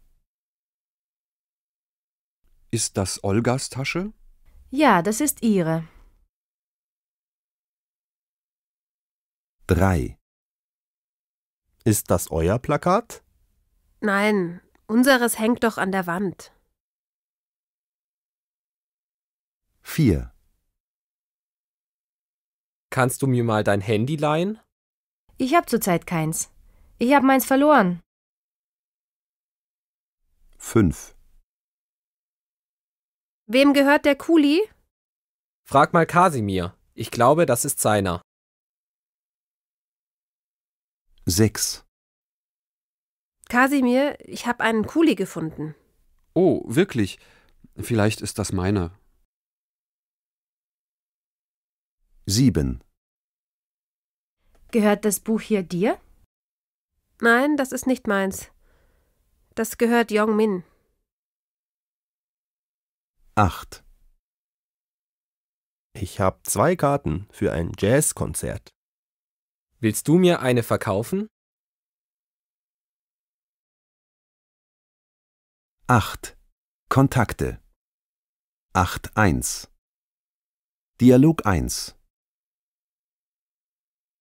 Ist das Olgas Tasche? Ja, das ist ihre. 3. Ist das euer Plakat? Nein, unseres hängt doch an der Wand. 4. Kannst du mir mal dein Handy leihen? Ich hab zurzeit keins. Ich hab meins verloren. 5. Wem gehört der Kuli? Frag mal Kasimir. Ich glaube, das ist seiner. 6. Kasimir, ich hab einen Kuli gefunden. Oh, wirklich? Vielleicht ist das meiner. 7. Gehört das Buch hier dir? Nein, das ist nicht meins. Das gehört Yong Min. 8. Ich habe zwei Karten für ein Jazzkonzert. Willst du mir eine verkaufen? 8. Kontakte 8.1 Dialog 1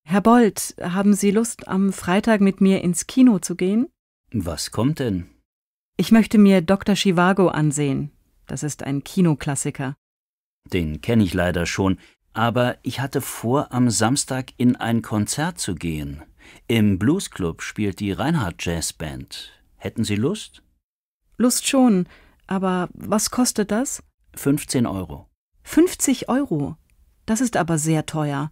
Herr Bold, haben Sie Lust, am Freitag mit mir ins Kino zu gehen? Was kommt denn? Ich möchte mir Dr. Chivago ansehen. Das ist ein Kinoklassiker. Den kenne ich leider schon, aber ich hatte vor, am Samstag in ein Konzert zu gehen. Im Bluesclub spielt die Reinhard Jazzband. Hätten Sie Lust? Lust schon, aber was kostet das? 15 Euro. 50 Euro? Das ist aber sehr teuer.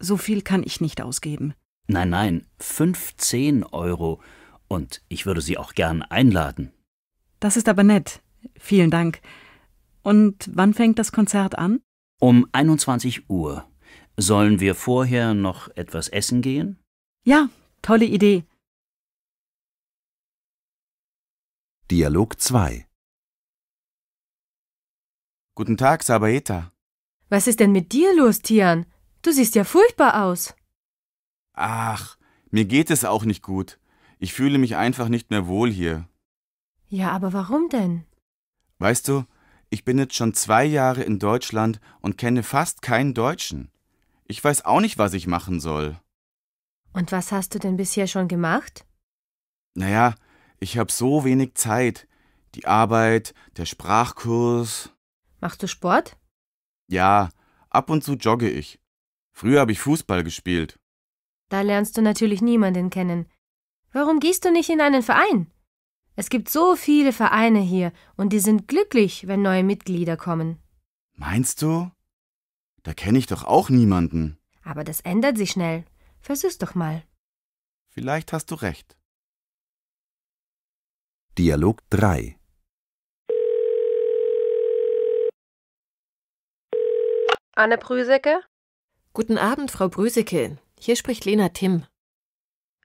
So viel kann ich nicht ausgeben. Nein, nein, 15 Euro. Und ich würde Sie auch gern einladen. Das ist aber nett. Vielen Dank. Und wann fängt das Konzert an? Um 21 Uhr. Sollen wir vorher noch etwas essen gehen? Ja, tolle Idee. Dialog 2 Guten Tag, Sabaeta. Was ist denn mit dir los, Tian? Du siehst ja furchtbar aus. Ach, mir geht es auch nicht gut. Ich fühle mich einfach nicht mehr wohl hier. Ja, aber warum denn? Weißt du, ich bin jetzt schon zwei Jahre in Deutschland und kenne fast keinen Deutschen. Ich weiß auch nicht, was ich machen soll. Und was hast du denn bisher schon gemacht? Naja, ich habe so wenig Zeit. Die Arbeit, der Sprachkurs. Machst du Sport? Ja, ab und zu jogge ich. Früher habe ich Fußball gespielt. Da lernst du natürlich niemanden kennen. Warum gehst du nicht in einen Verein? Es gibt so viele Vereine hier und die sind glücklich, wenn neue Mitglieder kommen. Meinst du? Da kenne ich doch auch niemanden. Aber das ändert sich schnell. Versuch's doch mal. Vielleicht hast du recht. Dialog 3 Anne Prüsecke? Guten Abend, Frau Brüseke. Hier spricht Lena Timm.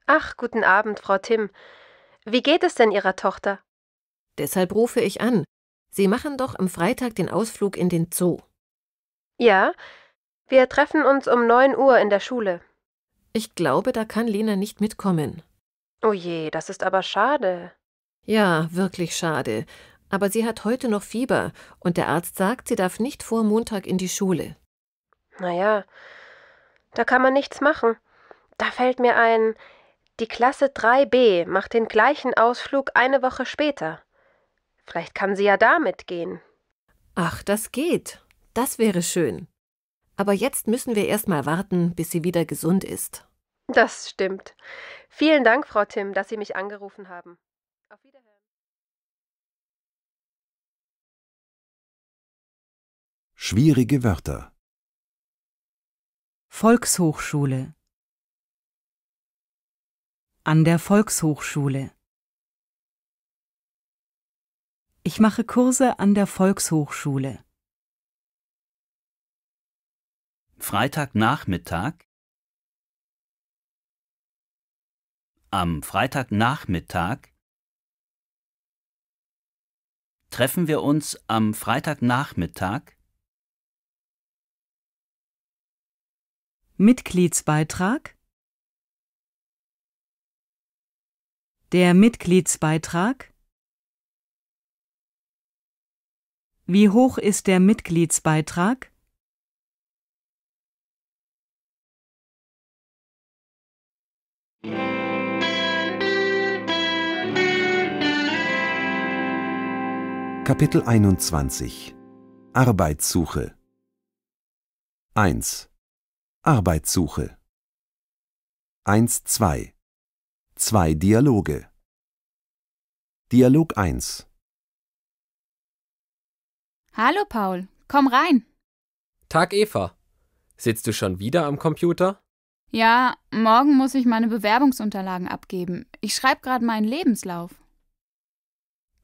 Ach, guten Abend, Frau Timm. Wie geht es denn Ihrer Tochter? Deshalb rufe ich an. Sie machen doch am Freitag den Ausflug in den Zoo. Ja, wir treffen uns um 9 Uhr in der Schule. Ich glaube, da kann Lena nicht mitkommen. Oh je, das ist aber schade. Ja, wirklich schade. Aber sie hat heute noch Fieber und der Arzt sagt, sie darf nicht vor Montag in die Schule. Naja, da kann man nichts machen. Da fällt mir ein, die Klasse 3b macht den gleichen Ausflug eine Woche später. Vielleicht kann sie ja da mitgehen. Ach, das geht. Das wäre schön. Aber jetzt müssen wir erst mal warten, bis sie wieder gesund ist. Das stimmt. Vielen Dank, Frau Tim, dass Sie mich angerufen haben. Auf Wiederhören. Schwierige Wörter Volkshochschule An der Volkshochschule Ich mache Kurse an der Volkshochschule. Freitagnachmittag Am Freitagnachmittag treffen wir uns am Freitagnachmittag Mitgliedsbeitrag Der Mitgliedsbeitrag Wie hoch ist der Mitgliedsbeitrag? Kapitel 21 Arbeitssuche 1 Arbeitssuche 1, 2 Zwei Dialoge Dialog 1 Hallo Paul, komm rein. Tag Eva. Sitzt du schon wieder am Computer? Ja, morgen muss ich meine Bewerbungsunterlagen abgeben. Ich schreibe gerade meinen Lebenslauf.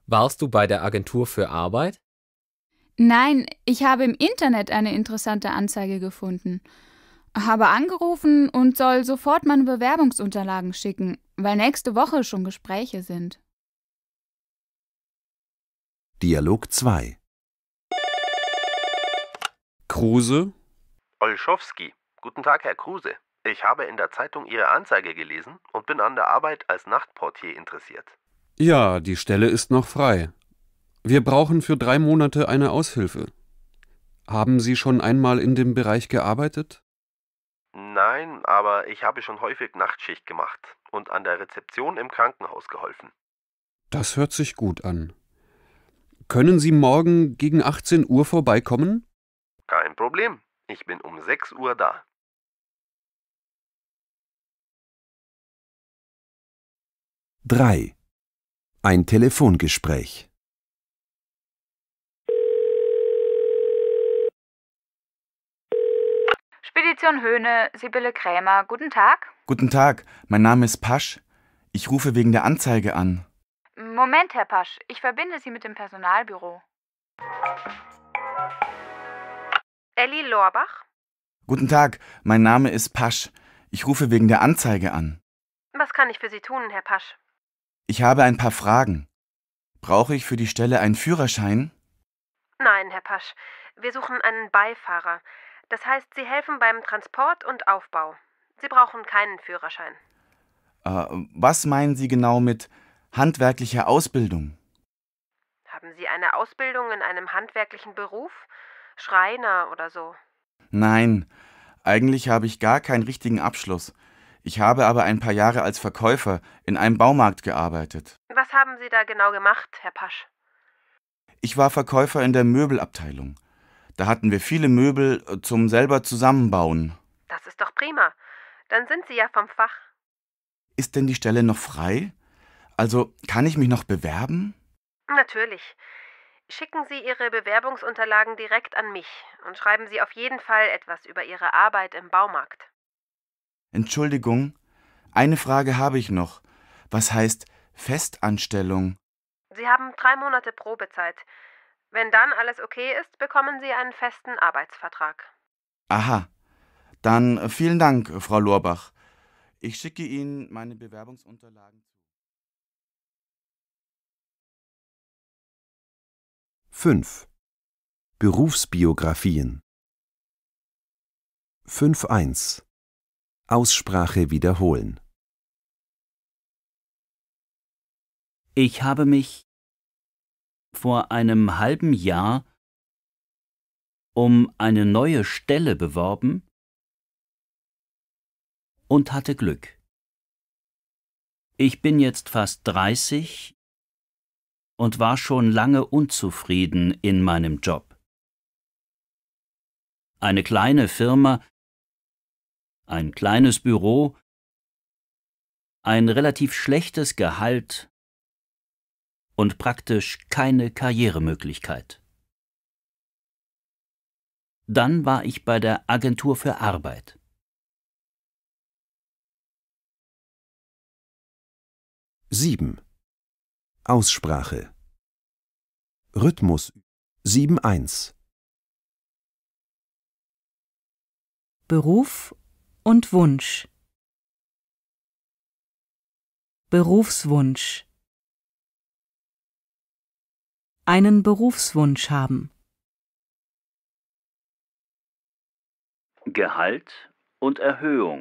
Warst du bei der Agentur für Arbeit? Nein, ich habe im Internet eine interessante Anzeige gefunden. Habe angerufen und soll sofort meine Bewerbungsunterlagen schicken, weil nächste Woche schon Gespräche sind. Dialog 2 Kruse? Olschowski. Guten Tag, Herr Kruse. Ich habe in der Zeitung Ihre Anzeige gelesen und bin an der Arbeit als Nachtportier interessiert. Ja, die Stelle ist noch frei. Wir brauchen für drei Monate eine Aushilfe. Haben Sie schon einmal in dem Bereich gearbeitet? Nein, aber ich habe schon häufig Nachtschicht gemacht und an der Rezeption im Krankenhaus geholfen. Das hört sich gut an. Können Sie morgen gegen 18 Uhr vorbeikommen? Kein Problem. Ich bin um 6 Uhr da. Drei. Ein Telefongespräch. Spedition Höhne, Sibylle Krämer, guten Tag. Guten Tag, mein Name ist Pasch. Ich rufe wegen der Anzeige an. Moment, Herr Pasch, ich verbinde Sie mit dem Personalbüro. Elli Lorbach? Guten Tag, mein Name ist Pasch. Ich rufe wegen der Anzeige an. Was kann ich für Sie tun, Herr Pasch? Ich habe ein paar Fragen. Brauche ich für die Stelle einen Führerschein? Nein, Herr Pasch. Wir suchen einen Beifahrer. Das heißt, Sie helfen beim Transport und Aufbau. Sie brauchen keinen Führerschein. Äh, was meinen Sie genau mit handwerklicher Ausbildung? Haben Sie eine Ausbildung in einem handwerklichen Beruf? Schreiner oder so? Nein, eigentlich habe ich gar keinen richtigen Abschluss. Ich habe aber ein paar Jahre als Verkäufer in einem Baumarkt gearbeitet. Was haben Sie da genau gemacht, Herr Pasch? Ich war Verkäufer in der Möbelabteilung. Da hatten wir viele Möbel äh, zum selber zusammenbauen. Das ist doch prima. Dann sind Sie ja vom Fach. Ist denn die Stelle noch frei? Also kann ich mich noch bewerben? Natürlich. Schicken Sie Ihre Bewerbungsunterlagen direkt an mich und schreiben Sie auf jeden Fall etwas über Ihre Arbeit im Baumarkt. Entschuldigung, eine Frage habe ich noch. Was heißt Festanstellung? Sie haben drei Monate Probezeit. Wenn dann alles okay ist, bekommen Sie einen festen Arbeitsvertrag. Aha. Dann äh, vielen Dank, äh, Frau Lorbach. Ich schicke Ihnen meine Bewerbungsunterlagen zu. 5. Berufsbiografien 5.1 Aussprache wiederholen Ich habe mich vor einem halben Jahr um eine neue Stelle beworben und hatte Glück. Ich bin jetzt fast 30 und war schon lange unzufrieden in meinem Job. Eine kleine Firma, ein kleines Büro, ein relativ schlechtes Gehalt und praktisch keine Karrieremöglichkeit. Dann war ich bei der Agentur für Arbeit. Sieben Aussprache Rhythmus 7.1 Beruf und Wunsch Berufswunsch einen Berufswunsch haben. Gehalt und Erhöhung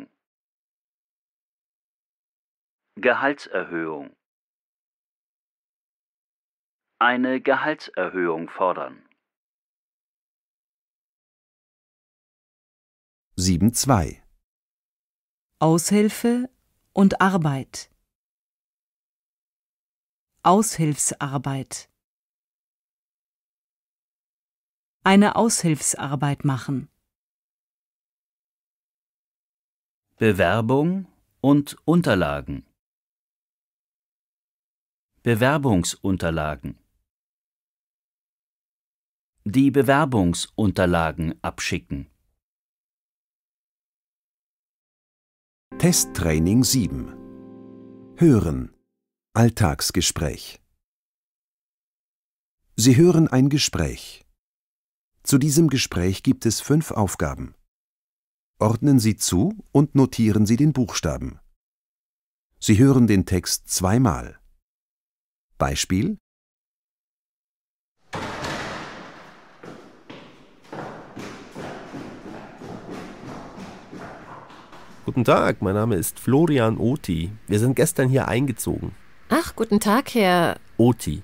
Gehaltserhöhung Eine Gehaltserhöhung fordern 7.2 Aushilfe und Arbeit Aushilfsarbeit eine Aushilfsarbeit machen. Bewerbung und Unterlagen Bewerbungsunterlagen Die Bewerbungsunterlagen abschicken Testtraining 7 Hören Alltagsgespräch Sie hören ein Gespräch zu diesem Gespräch gibt es fünf Aufgaben. Ordnen Sie zu und notieren Sie den Buchstaben. Sie hören den Text zweimal. Beispiel Guten Tag, mein Name ist Florian Oti. Wir sind gestern hier eingezogen. Ach, guten Tag, Herr Oti.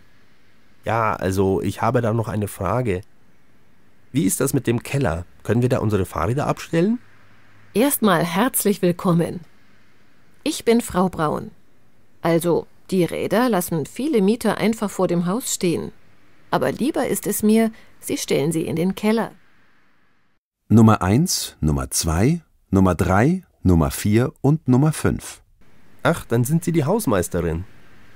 Ja, also ich habe da noch eine Frage. Wie ist das mit dem Keller? Können wir da unsere Fahrräder abstellen? Erstmal herzlich willkommen. Ich bin Frau Braun. Also, die Räder lassen viele Mieter einfach vor dem Haus stehen. Aber lieber ist es mir, sie stellen sie in den Keller. Nummer 1, Nummer 2, Nummer 3, Nummer 4 und Nummer 5. Ach, dann sind Sie die Hausmeisterin.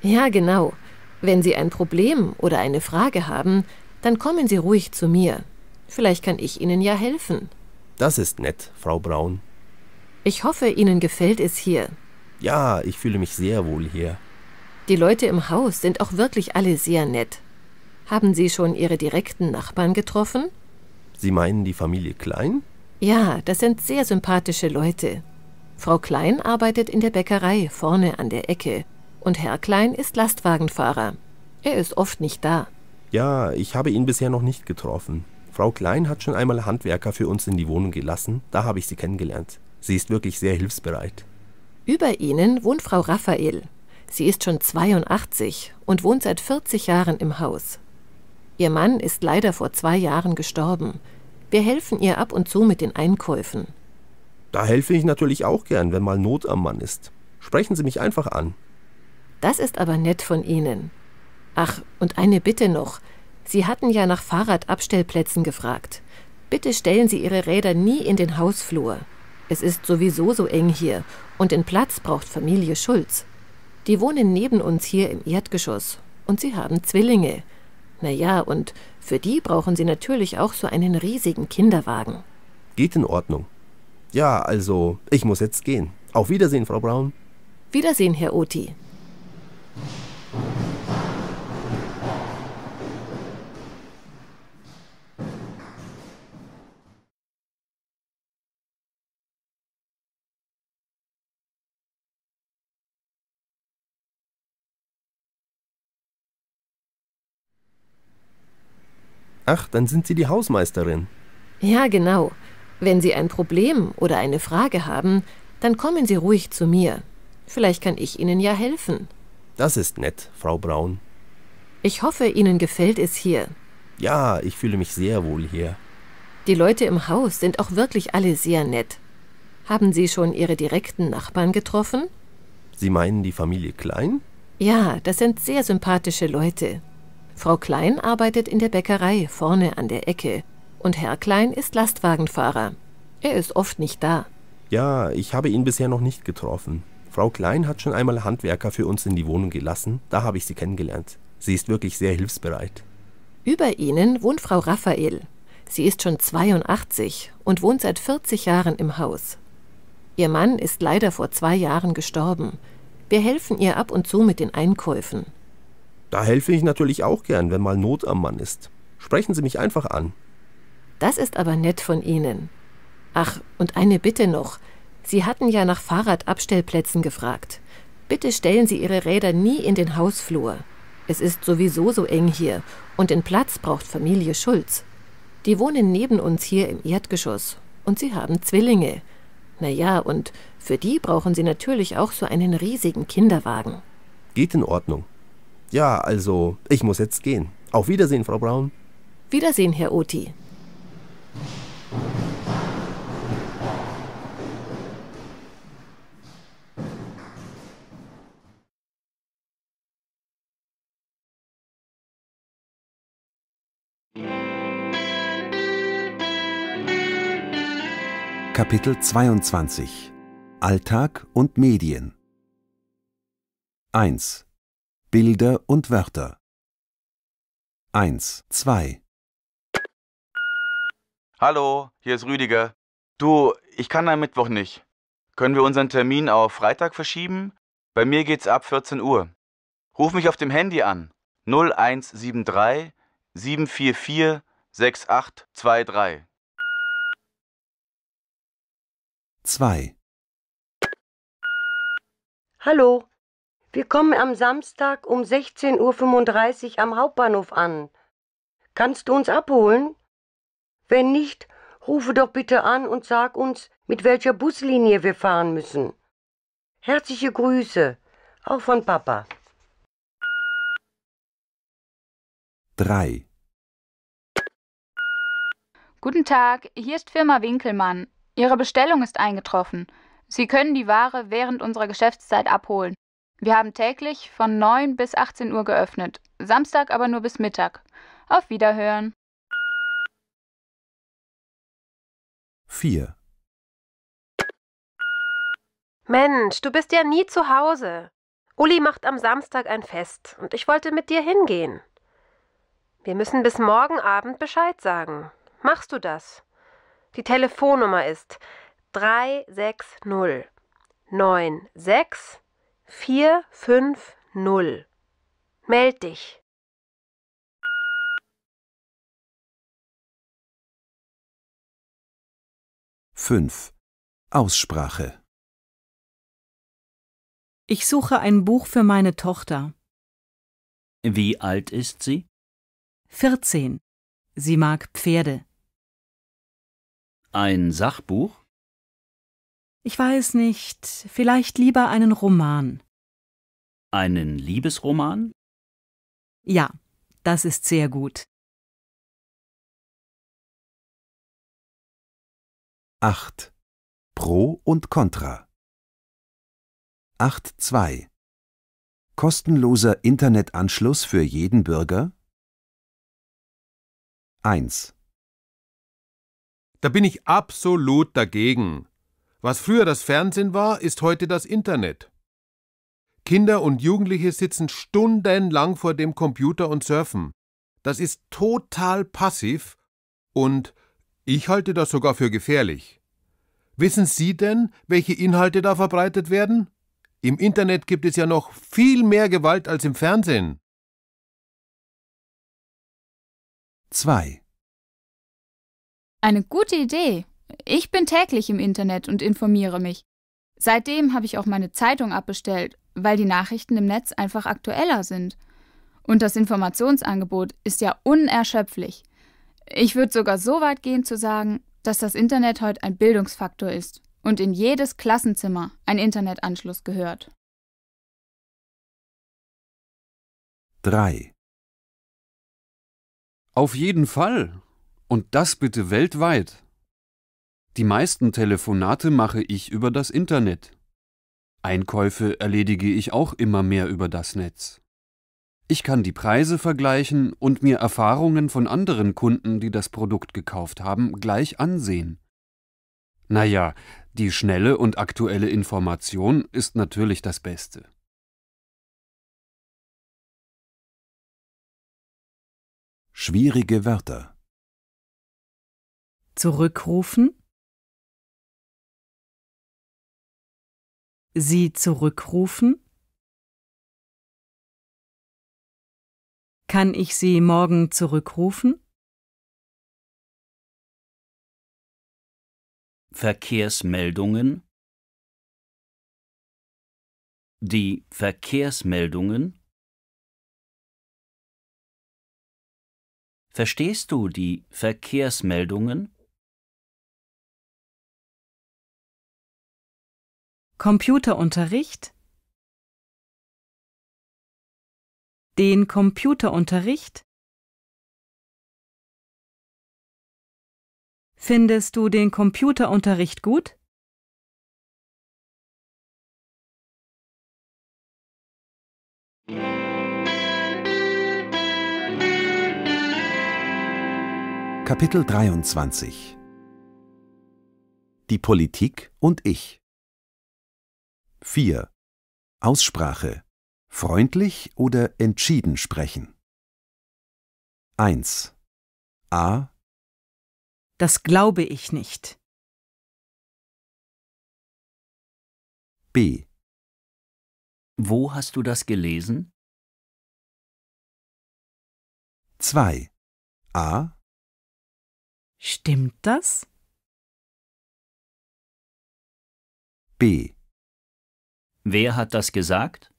Ja, genau. Wenn Sie ein Problem oder eine Frage haben, dann kommen Sie ruhig zu mir. Vielleicht kann ich Ihnen ja helfen. Das ist nett, Frau Braun. Ich hoffe, Ihnen gefällt es hier. Ja, ich fühle mich sehr wohl hier. Die Leute im Haus sind auch wirklich alle sehr nett. Haben Sie schon Ihre direkten Nachbarn getroffen? Sie meinen die Familie Klein? Ja, das sind sehr sympathische Leute. Frau Klein arbeitet in der Bäckerei vorne an der Ecke und Herr Klein ist Lastwagenfahrer. Er ist oft nicht da. Ja, ich habe ihn bisher noch nicht getroffen. Frau Klein hat schon einmal Handwerker für uns in die Wohnung gelassen, da habe ich sie kennengelernt. Sie ist wirklich sehr hilfsbereit. Über ihnen wohnt Frau Raphael. Sie ist schon 82 und wohnt seit 40 Jahren im Haus. Ihr Mann ist leider vor zwei Jahren gestorben. Wir helfen ihr ab und zu mit den Einkäufen. Da helfe ich natürlich auch gern, wenn mal Not am Mann ist. Sprechen Sie mich einfach an. Das ist aber nett von Ihnen. Ach, und eine Bitte noch. Sie hatten ja nach Fahrradabstellplätzen gefragt. Bitte stellen Sie Ihre Räder nie in den Hausflur. Es ist sowieso so eng hier und den Platz braucht Familie Schulz. Die wohnen neben uns hier im Erdgeschoss und sie haben Zwillinge. Na ja, und für die brauchen sie natürlich auch so einen riesigen Kinderwagen. Geht in Ordnung. Ja, also, ich muss jetzt gehen. Auf Wiedersehen, Frau Braun. Wiedersehen, Herr Oti. Ach, dann sind Sie die Hausmeisterin. Ja, genau. Wenn Sie ein Problem oder eine Frage haben, dann kommen Sie ruhig zu mir. Vielleicht kann ich Ihnen ja helfen. Das ist nett, Frau Braun. Ich hoffe, Ihnen gefällt es hier. Ja, ich fühle mich sehr wohl hier. Die Leute im Haus sind auch wirklich alle sehr nett. Haben Sie schon Ihre direkten Nachbarn getroffen? Sie meinen die Familie Klein? Ja, das sind sehr sympathische Leute. Frau Klein arbeitet in der Bäckerei vorne an der Ecke und Herr Klein ist Lastwagenfahrer. Er ist oft nicht da. Ja, ich habe ihn bisher noch nicht getroffen. Frau Klein hat schon einmal Handwerker für uns in die Wohnung gelassen, da habe ich sie kennengelernt. Sie ist wirklich sehr hilfsbereit. Über ihnen wohnt Frau Raphael. Sie ist schon 82 und wohnt seit 40 Jahren im Haus. Ihr Mann ist leider vor zwei Jahren gestorben. Wir helfen ihr ab und zu mit den Einkäufen. Da helfe ich natürlich auch gern, wenn mal Not am Mann ist. Sprechen Sie mich einfach an. Das ist aber nett von Ihnen. Ach, und eine Bitte noch. Sie hatten ja nach Fahrradabstellplätzen gefragt. Bitte stellen Sie Ihre Räder nie in den Hausflur. Es ist sowieso so eng hier und den Platz braucht Familie Schulz. Die wohnen neben uns hier im Erdgeschoss und sie haben Zwillinge. Na ja, und für die brauchen sie natürlich auch so einen riesigen Kinderwagen. Geht in Ordnung. Ja, also, ich muss jetzt gehen. Auf Wiedersehen, Frau Braun. Wiedersehen, Herr Oti. Kapitel 22 Alltag und Medien 1 Bilder und Wörter. 1, 2. Hallo, hier ist Rüdiger. Du, ich kann am Mittwoch nicht. Können wir unseren Termin auf Freitag verschieben? Bei mir geht's ab 14 Uhr. Ruf mich auf dem Handy an. 0173 744 6823. 2. Hallo, wir kommen am Samstag um 16.35 Uhr am Hauptbahnhof an. Kannst du uns abholen? Wenn nicht, rufe doch bitte an und sag uns, mit welcher Buslinie wir fahren müssen. Herzliche Grüße, auch von Papa. 3. Guten Tag, hier ist Firma Winkelmann. Ihre Bestellung ist eingetroffen. Sie können die Ware während unserer Geschäftszeit abholen. Wir haben täglich von 9 bis 18 Uhr geöffnet, Samstag aber nur bis Mittag. Auf Wiederhören. 4. Mensch, du bist ja nie zu Hause. Uli macht am Samstag ein Fest und ich wollte mit dir hingehen. Wir müssen bis morgen Abend Bescheid sagen. Machst du das? Die Telefonnummer ist 360 96 450. Meld dich. Fünf. Aussprache. Ich suche ein Buch für meine Tochter. Wie alt ist sie? Vierzehn. Sie mag Pferde. Ein Sachbuch? Ich weiß nicht, vielleicht lieber einen Roman. Einen Liebesroman? Ja, das ist sehr gut. 8. Pro und Contra 8.2 Kostenloser Internetanschluss für jeden Bürger? 1. Da bin ich absolut dagegen. Was früher das Fernsehen war, ist heute das Internet. Kinder und Jugendliche sitzen stundenlang vor dem Computer und surfen. Das ist total passiv und ich halte das sogar für gefährlich. Wissen Sie denn, welche Inhalte da verbreitet werden? Im Internet gibt es ja noch viel mehr Gewalt als im Fernsehen. 2. Eine gute Idee. Ich bin täglich im Internet und informiere mich. Seitdem habe ich auch meine Zeitung abbestellt, weil die Nachrichten im Netz einfach aktueller sind. Und das Informationsangebot ist ja unerschöpflich. Ich würde sogar so weit gehen zu sagen, dass das Internet heute ein Bildungsfaktor ist und in jedes Klassenzimmer ein Internetanschluss gehört. 3. Auf jeden Fall. Und das bitte weltweit. Die meisten Telefonate mache ich über das Internet. Einkäufe erledige ich auch immer mehr über das Netz. Ich kann die Preise vergleichen und mir Erfahrungen von anderen Kunden, die das Produkt gekauft haben, gleich ansehen. Naja, die schnelle und aktuelle Information ist natürlich das Beste. Schwierige Wörter Zurückrufen sie zurückrufen? Kann ich sie morgen zurückrufen? Verkehrsmeldungen Die Verkehrsmeldungen Verstehst du die Verkehrsmeldungen? Computerunterricht den Computerunterricht? Findest du den Computerunterricht gut? Kapitel 23 Die Politik und ich 4. Aussprache. Freundlich oder entschieden sprechen. 1. A. Das glaube ich nicht. B. Wo hast du das gelesen? 2. A. Stimmt das? B. Wer hat das gesagt?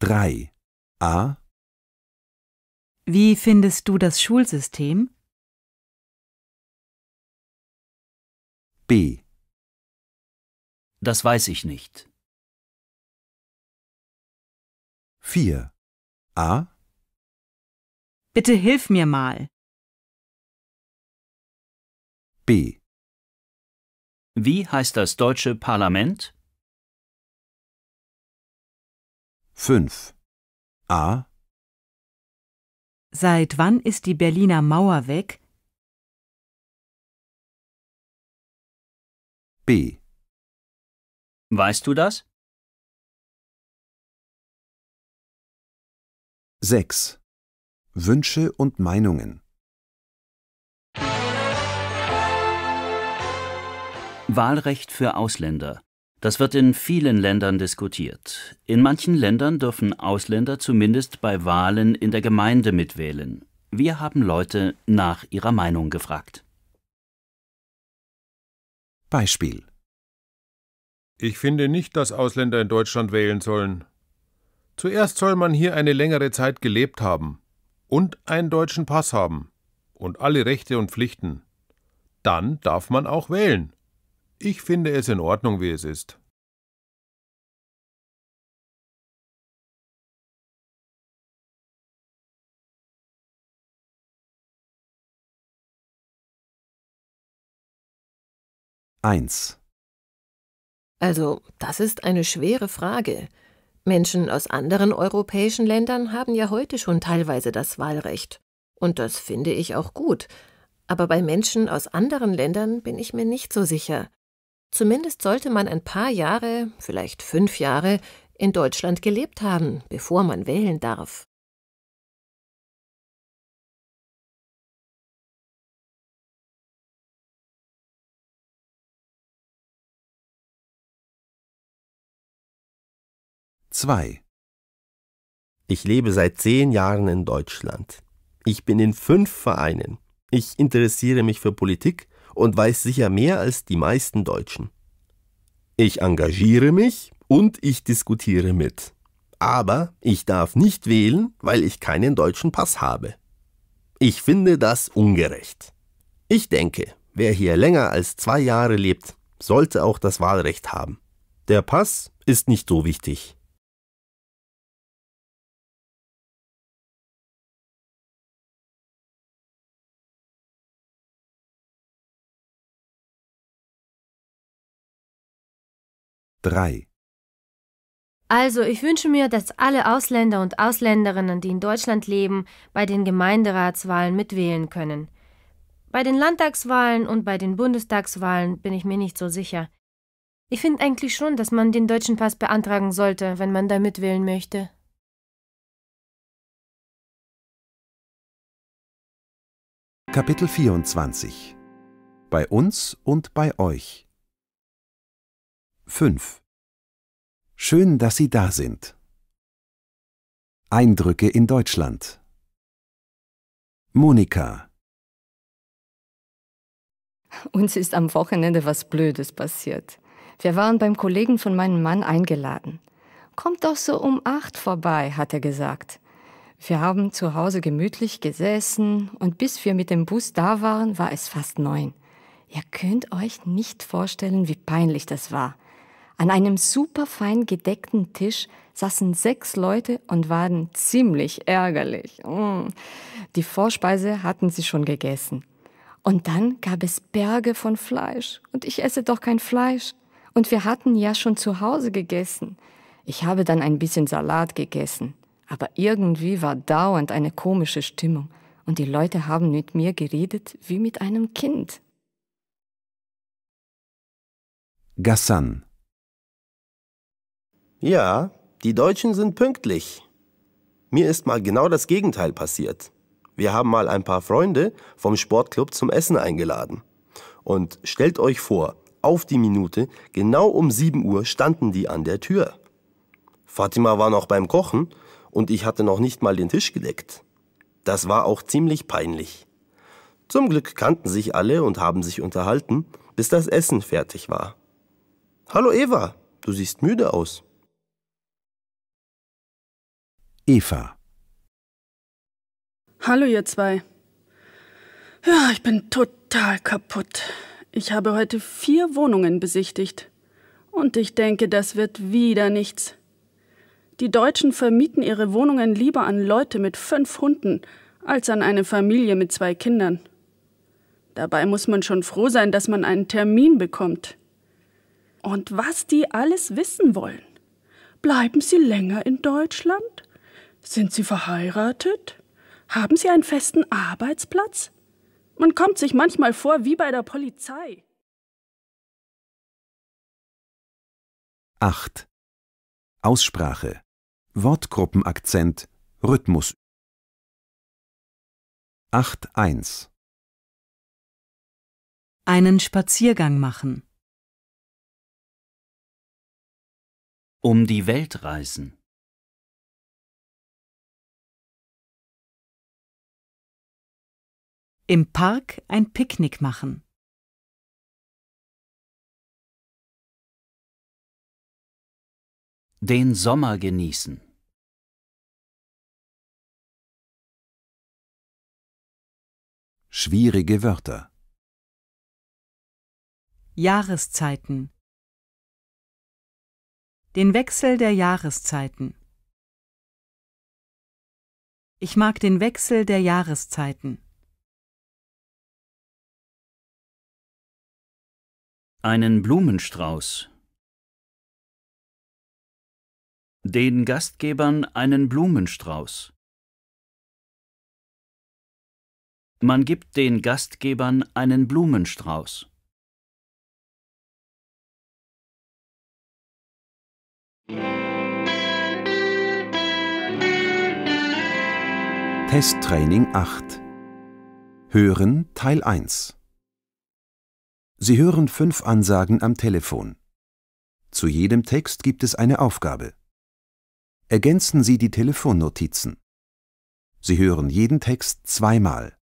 3. A. Wie findest du das Schulsystem? B. Das weiß ich nicht. 4. A. Bitte hilf mir mal. B. Wie heißt das deutsche Parlament? 5. A. Seit wann ist die Berliner Mauer weg? B. Weißt du das? 6. Wünsche und Meinungen Wahlrecht für Ausländer. Das wird in vielen Ländern diskutiert. In manchen Ländern dürfen Ausländer zumindest bei Wahlen in der Gemeinde mitwählen. Wir haben Leute nach ihrer Meinung gefragt. Beispiel Ich finde nicht, dass Ausländer in Deutschland wählen sollen. Zuerst soll man hier eine längere Zeit gelebt haben und einen deutschen Pass haben und alle Rechte und Pflichten. Dann darf man auch wählen. Ich finde es in Ordnung, wie es ist. Eins. Also, das ist eine schwere Frage. Menschen aus anderen europäischen Ländern haben ja heute schon teilweise das Wahlrecht. Und das finde ich auch gut. Aber bei Menschen aus anderen Ländern bin ich mir nicht so sicher. Zumindest sollte man ein paar Jahre, vielleicht fünf Jahre, in Deutschland gelebt haben, bevor man wählen darf. Zwei. Ich lebe seit zehn Jahren in Deutschland. Ich bin in fünf Vereinen. Ich interessiere mich für Politik, und weiß sicher mehr als die meisten Deutschen. Ich engagiere mich und ich diskutiere mit. Aber ich darf nicht wählen, weil ich keinen deutschen Pass habe. Ich finde das ungerecht. Ich denke, wer hier länger als zwei Jahre lebt, sollte auch das Wahlrecht haben. Der Pass ist nicht so wichtig. 3. Also, ich wünsche mir, dass alle Ausländer und Ausländerinnen, die in Deutschland leben, bei den Gemeinderatswahlen mitwählen können. Bei den Landtagswahlen und bei den Bundestagswahlen bin ich mir nicht so sicher. Ich finde eigentlich schon, dass man den deutschen Pass beantragen sollte, wenn man da mitwählen möchte. Kapitel 24 Bei uns und bei euch 5. Schön, dass Sie da sind. Eindrücke in Deutschland. Monika. Uns ist am Wochenende was Blödes passiert. Wir waren beim Kollegen von meinem Mann eingeladen. Kommt doch so um acht vorbei, hat er gesagt. Wir haben zu Hause gemütlich gesessen und bis wir mit dem Bus da waren, war es fast neun. Ihr könnt euch nicht vorstellen, wie peinlich das war. An einem superfein gedeckten Tisch saßen sechs Leute und waren ziemlich ärgerlich. Mm. Die Vorspeise hatten sie schon gegessen. Und dann gab es Berge von Fleisch. Und ich esse doch kein Fleisch. Und wir hatten ja schon zu Hause gegessen. Ich habe dann ein bisschen Salat gegessen. Aber irgendwie war dauernd eine komische Stimmung. Und die Leute haben mit mir geredet wie mit einem Kind. Gassan ja, die Deutschen sind pünktlich. Mir ist mal genau das Gegenteil passiert. Wir haben mal ein paar Freunde vom Sportclub zum Essen eingeladen. Und stellt euch vor, auf die Minute, genau um 7 Uhr standen die an der Tür. Fatima war noch beim Kochen und ich hatte noch nicht mal den Tisch gedeckt. Das war auch ziemlich peinlich. Zum Glück kannten sich alle und haben sich unterhalten, bis das Essen fertig war. Hallo Eva, du siehst müde aus. Eva. Hallo ihr zwei. Ja, ich bin total kaputt. Ich habe heute vier Wohnungen besichtigt. Und ich denke, das wird wieder nichts. Die Deutschen vermieten ihre Wohnungen lieber an Leute mit fünf Hunden als an eine Familie mit zwei Kindern. Dabei muss man schon froh sein, dass man einen Termin bekommt. Und was die alles wissen wollen. Bleiben Sie länger in Deutschland? Sind Sie verheiratet? Haben Sie einen festen Arbeitsplatz? Man kommt sich manchmal vor wie bei der Polizei. 8. Aussprache. Wortgruppenakzent. Rhythmus. 8.1 Einen Spaziergang machen. Um die Welt reisen. Im Park ein Picknick machen. Den Sommer genießen. Schwierige Wörter. Jahreszeiten. Den Wechsel der Jahreszeiten. Ich mag den Wechsel der Jahreszeiten. Einen Blumenstrauß. Den Gastgebern einen Blumenstrauß. Man gibt den Gastgebern einen Blumenstrauß. Testtraining 8 Hören Teil 1 Sie hören fünf Ansagen am Telefon. Zu jedem Text gibt es eine Aufgabe. Ergänzen Sie die Telefonnotizen. Sie hören jeden Text zweimal.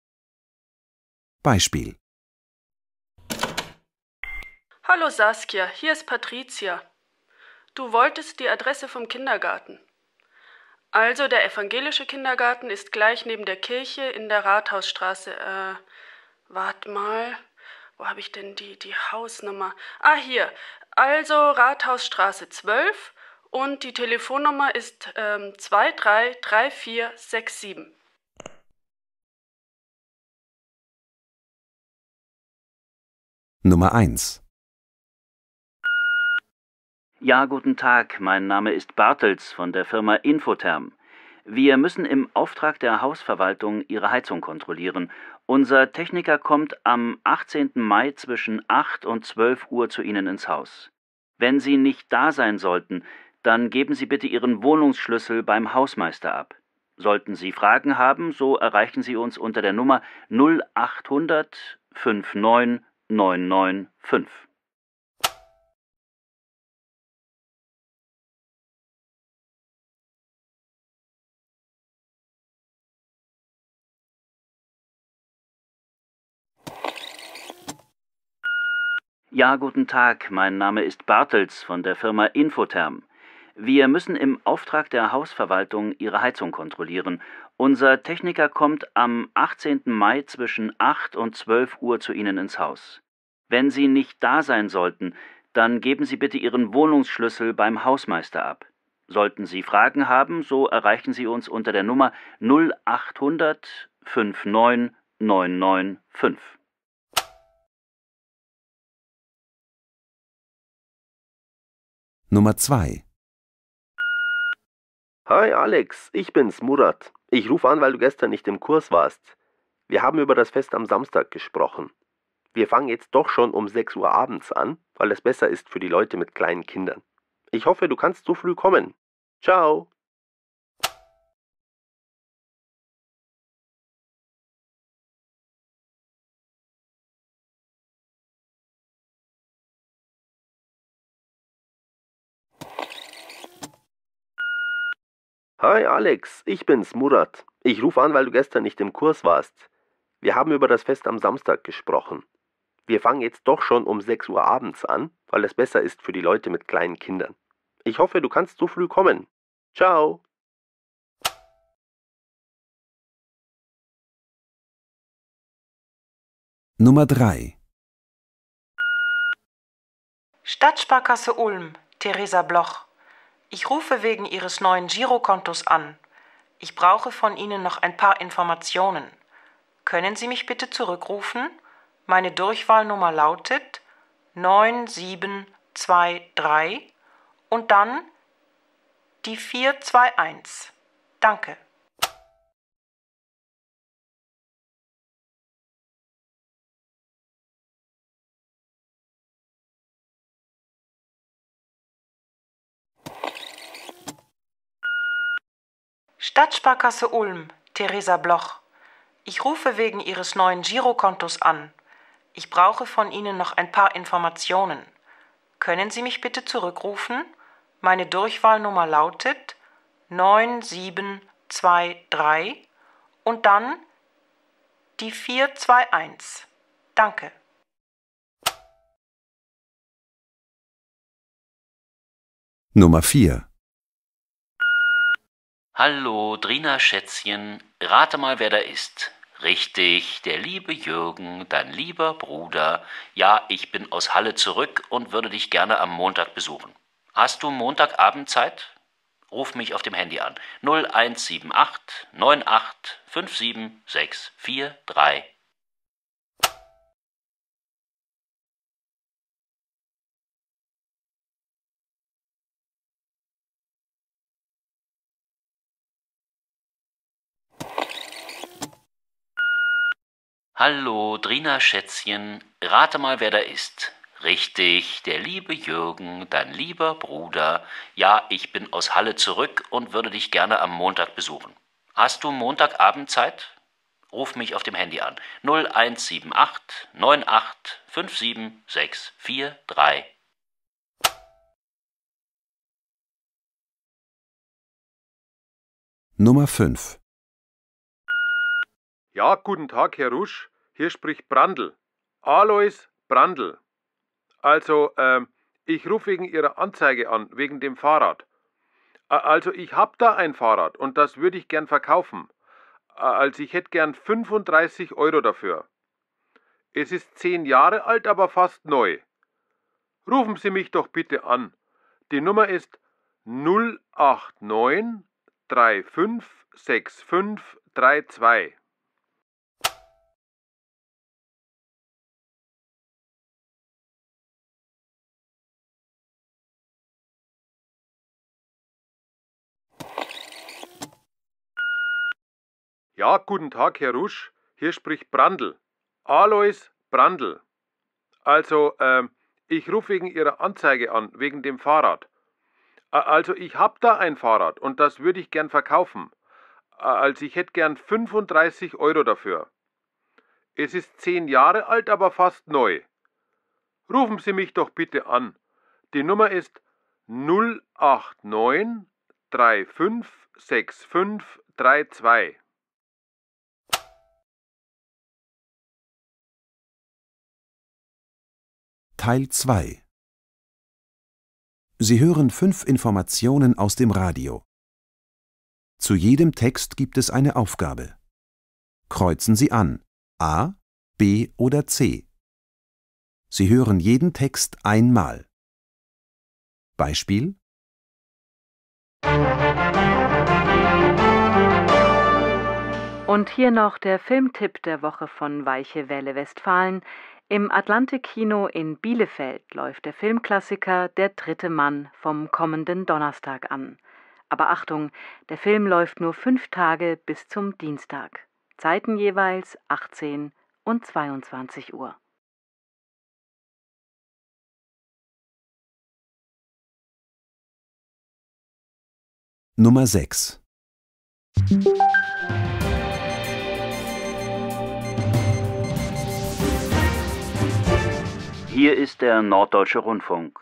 Beispiel. Hallo Saskia, hier ist Patricia. Du wolltest die Adresse vom Kindergarten. Also der evangelische Kindergarten ist gleich neben der Kirche in der Rathausstraße. Äh, wart mal. Wo habe ich denn die, die Hausnummer? Ah, hier. Also Rathausstraße 12 und die Telefonnummer ist ähm, 233467. Nummer 1 Ja, guten Tag. Mein Name ist Bartels von der Firma Infotherm. Wir müssen im Auftrag der Hausverwaltung Ihre Heizung kontrollieren unser Techniker kommt am 18. Mai zwischen 8 und 12 Uhr zu Ihnen ins Haus. Wenn Sie nicht da sein sollten, dann geben Sie bitte Ihren Wohnungsschlüssel beim Hausmeister ab. Sollten Sie Fragen haben, so erreichen Sie uns unter der Nummer 0800 59995. Ja, guten Tag, mein Name ist Bartels von der Firma Infotherm. Wir müssen im Auftrag der Hausverwaltung Ihre Heizung kontrollieren. Unser Techniker kommt am 18. Mai zwischen 8 und 12 Uhr zu Ihnen ins Haus. Wenn Sie nicht da sein sollten, dann geben Sie bitte Ihren Wohnungsschlüssel beim Hausmeister ab. Sollten Sie Fragen haben, so erreichen Sie uns unter der Nummer 0800 59995. Nummer 2 Hi Alex, ich bin's, Murat. Ich rufe an, weil du gestern nicht im Kurs warst. Wir haben über das Fest am Samstag gesprochen. Wir fangen jetzt doch schon um 6 Uhr abends an, weil es besser ist für die Leute mit kleinen Kindern. Ich hoffe, du kannst so früh kommen. Ciao! Hi Alex, ich bin's, Murat. Ich rufe an, weil du gestern nicht im Kurs warst. Wir haben über das Fest am Samstag gesprochen. Wir fangen jetzt doch schon um 6 Uhr abends an, weil es besser ist für die Leute mit kleinen Kindern. Ich hoffe, du kannst so früh kommen. Ciao. Nummer 3 Stadtsparkasse Ulm, Theresa Bloch ich rufe wegen Ihres neuen Girokontos an. Ich brauche von Ihnen noch ein paar Informationen. Können Sie mich bitte zurückrufen? Meine Durchwahlnummer lautet 9723 und dann die 421. Danke. Stadtsparkasse Ulm, Theresa Bloch. Ich rufe wegen Ihres neuen Girokontos an. Ich brauche von Ihnen noch ein paar Informationen. Können Sie mich bitte zurückrufen? Meine Durchwahlnummer lautet 9723 und dann die 421. Danke. Nummer 4 Hallo, Drina Schätzchen, rate mal, wer da ist. Richtig, der liebe Jürgen, dein lieber Bruder. Ja, ich bin aus Halle zurück und würde dich gerne am Montag besuchen. Hast du Montagabend Zeit? Ruf mich auf dem Handy an. 0178 98 57 643 Hallo, Drina Schätzchen, rate mal, wer da ist. Richtig, der liebe Jürgen, dein lieber Bruder. Ja, ich bin aus Halle zurück und würde dich gerne am Montag besuchen. Hast du Montagabend Zeit? Ruf mich auf dem Handy an. 0178 98 57643. Nummer 5 Ja, guten Tag, Herr Rusch. Hier spricht Brandl. Alois Brandl. Also, äh, ich rufe wegen Ihrer Anzeige an, wegen dem Fahrrad. Also, ich habe da ein Fahrrad und das würde ich gern verkaufen. Also, ich hätte gern 35 Euro dafür. Es ist zehn Jahre alt, aber fast neu. Rufen Sie mich doch bitte an. Die Nummer ist 089 356532. Ja, guten Tag, Herr Rusch. Hier spricht Brandl. Alois Brandl. Also, äh, ich rufe wegen Ihrer Anzeige an, wegen dem Fahrrad. Also, ich habe da ein Fahrrad und das würde ich gern verkaufen. Also, ich hätte gern 35 Euro dafür. Es ist zehn Jahre alt, aber fast neu. Rufen Sie mich doch bitte an. Die Nummer ist 089 356532. Teil 2 Sie hören fünf Informationen aus dem Radio. Zu jedem Text gibt es eine Aufgabe. Kreuzen Sie an A, B oder C. Sie hören jeden Text einmal. Beispiel Und hier noch der Filmtipp der Woche von Weiche Welle Westfalen im Atlantik-Kino in Bielefeld läuft der Filmklassiker Der dritte Mann vom kommenden Donnerstag an. Aber Achtung, der Film läuft nur fünf Tage bis zum Dienstag. Zeiten jeweils 18 und 22 Uhr. Nummer 6 Hier ist der Norddeutsche Rundfunk.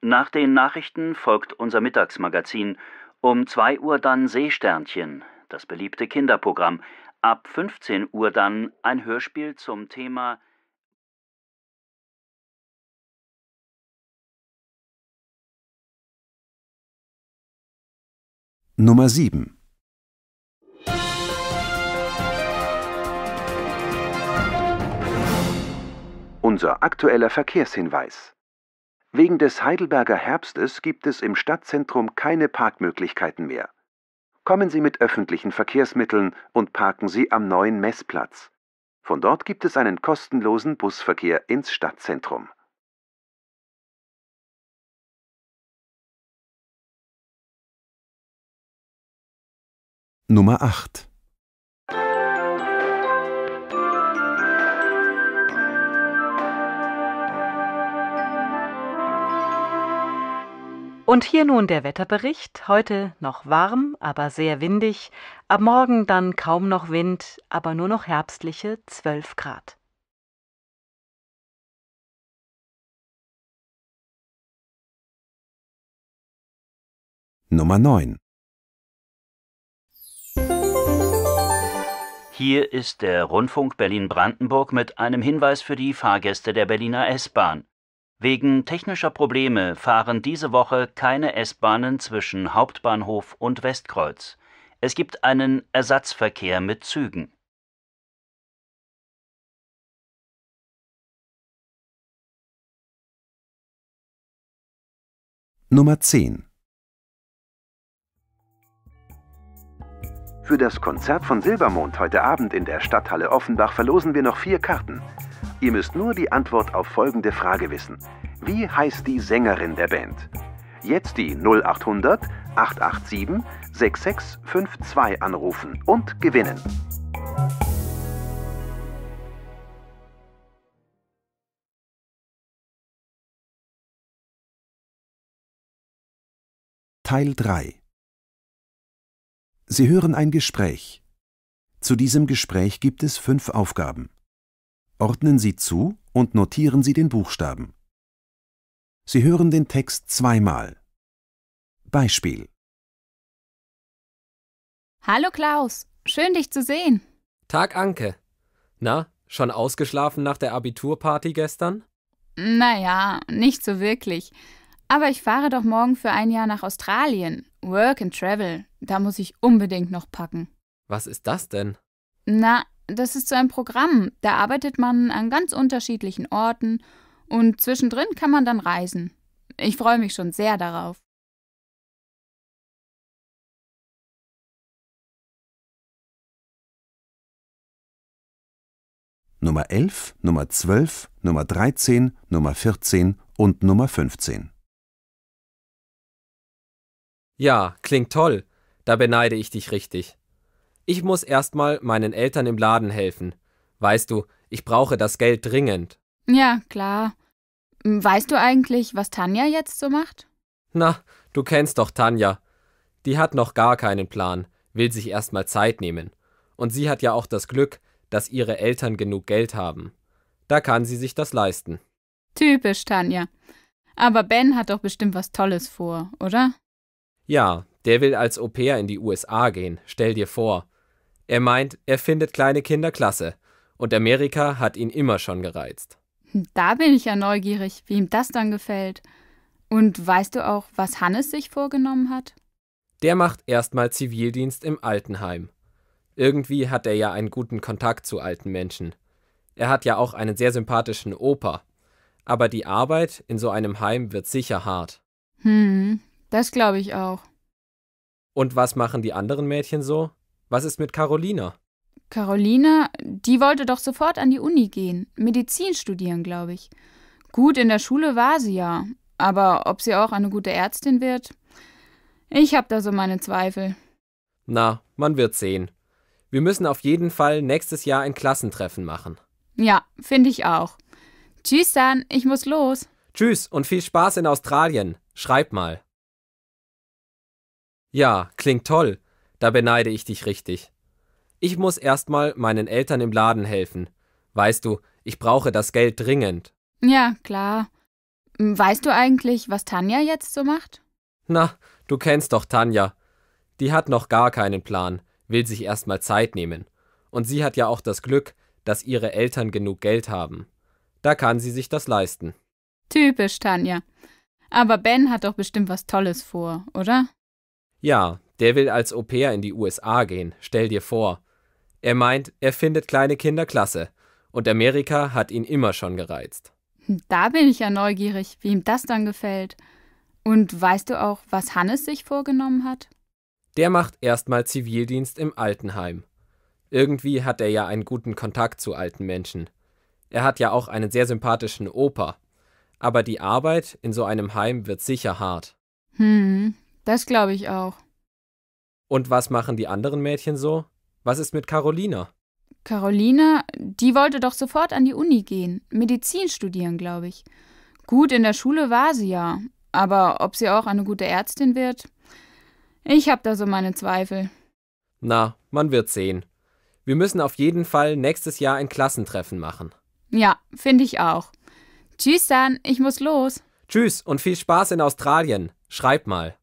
Nach den Nachrichten folgt unser Mittagsmagazin. Um 2 Uhr dann Seesternchen, das beliebte Kinderprogramm. Ab 15 Uhr dann ein Hörspiel zum Thema Nummer 7 Unser aktueller Verkehrshinweis. Wegen des Heidelberger Herbstes gibt es im Stadtzentrum keine Parkmöglichkeiten mehr. Kommen Sie mit öffentlichen Verkehrsmitteln und parken Sie am neuen Messplatz. Von dort gibt es einen kostenlosen Busverkehr ins Stadtzentrum. Nummer 8 Und hier nun der Wetterbericht. Heute noch warm, aber sehr windig. Ab morgen dann kaum noch Wind, aber nur noch herbstliche 12 Grad. Nummer 9 Hier ist der Rundfunk Berlin-Brandenburg mit einem Hinweis für die Fahrgäste der Berliner S-Bahn. Wegen technischer Probleme fahren diese Woche keine S-Bahnen zwischen Hauptbahnhof und Westkreuz. Es gibt einen Ersatzverkehr mit Zügen. Nummer 10 Für das Konzert von Silbermond heute Abend in der Stadthalle Offenbach verlosen wir noch vier Karten. Ihr müsst nur die Antwort auf folgende Frage wissen. Wie heißt die Sängerin der Band? Jetzt die 0800 887 6652 anrufen und gewinnen. Teil 3 Sie hören ein Gespräch. Zu diesem Gespräch gibt es fünf Aufgaben ordnen Sie zu und notieren Sie den Buchstaben. Sie hören den Text zweimal. Beispiel. Hallo Klaus, schön dich zu sehen. Tag Anke. Na, schon ausgeschlafen nach der Abiturparty gestern? Naja, nicht so wirklich. Aber ich fahre doch morgen für ein Jahr nach Australien. Work and Travel. Da muss ich unbedingt noch packen. Was ist das denn? Na, das ist so ein Programm. Da arbeitet man an ganz unterschiedlichen Orten und zwischendrin kann man dann reisen. Ich freue mich schon sehr darauf. Nummer 11, Nummer 12, Nummer 13, Nummer 14 und Nummer 15. Ja, klingt toll. Da beneide ich dich richtig. Ich muss erstmal meinen Eltern im Laden helfen. Weißt du, ich brauche das Geld dringend. Ja, klar. Hm, weißt du eigentlich, was Tanja jetzt so macht? Na, du kennst doch Tanja. Die hat noch gar keinen Plan, will sich erstmal Zeit nehmen. Und sie hat ja auch das Glück, dass ihre Eltern genug Geld haben. Da kann sie sich das leisten. Typisch, Tanja. Aber Ben hat doch bestimmt was Tolles vor, oder? Ja, der will als Au pair in die USA gehen, stell dir vor. Er meint, er findet kleine Kinder klasse. Und Amerika hat ihn immer schon gereizt. Hm, da bin ich ja neugierig, wie ihm das dann gefällt. Und weißt du auch, was Hannes sich vorgenommen hat? Der macht erstmal Zivildienst im Altenheim. Irgendwie hat er ja einen guten Kontakt zu alten Menschen. Er hat ja auch einen sehr sympathischen Opa. Aber die Arbeit in so einem Heim wird sicher hart. Hm, das glaube ich auch. Und was machen die anderen Mädchen so? Was ist mit Carolina? Carolina, die wollte doch sofort an die Uni gehen, Medizin studieren, glaube ich. Gut, in der Schule war sie ja, aber ob sie auch eine gute Ärztin wird? Ich habe da so meine Zweifel. Na, man wird sehen. Wir müssen auf jeden Fall nächstes Jahr ein Klassentreffen machen. Ja, finde ich auch. Tschüss dann, ich muss los. Tschüss und viel Spaß in Australien. Schreib mal. Ja, klingt toll. Da beneide ich dich richtig. Ich muss erstmal meinen Eltern im Laden helfen. Weißt du, ich brauche das Geld dringend. Ja, klar. Hm, weißt du eigentlich, was Tanja jetzt so macht? Na, du kennst doch Tanja. Die hat noch gar keinen Plan, will sich erstmal Zeit nehmen. Und sie hat ja auch das Glück, dass ihre Eltern genug Geld haben. Da kann sie sich das leisten. Typisch, Tanja. Aber Ben hat doch bestimmt was Tolles vor, oder? Ja, der will als Au-pair in die USA gehen, stell dir vor. Er meint, er findet kleine Kinder klasse. Und Amerika hat ihn immer schon gereizt. Hm, da bin ich ja neugierig, wie ihm das dann gefällt. Und weißt du auch, was Hannes sich vorgenommen hat? Der macht erstmal Zivildienst im Altenheim. Irgendwie hat er ja einen guten Kontakt zu alten Menschen. Er hat ja auch einen sehr sympathischen Opa. Aber die Arbeit in so einem Heim wird sicher hart. Hm, das glaube ich auch. Und was machen die anderen Mädchen so? Was ist mit Carolina? Carolina, die wollte doch sofort an die Uni gehen, Medizin studieren, glaube ich. Gut, in der Schule war sie ja, aber ob sie auch eine gute Ärztin wird? Ich habe da so meine Zweifel. Na, man wird sehen. Wir müssen auf jeden Fall nächstes Jahr ein Klassentreffen machen. Ja, finde ich auch. Tschüss dann, ich muss los. Tschüss und viel Spaß in Australien. Schreib mal.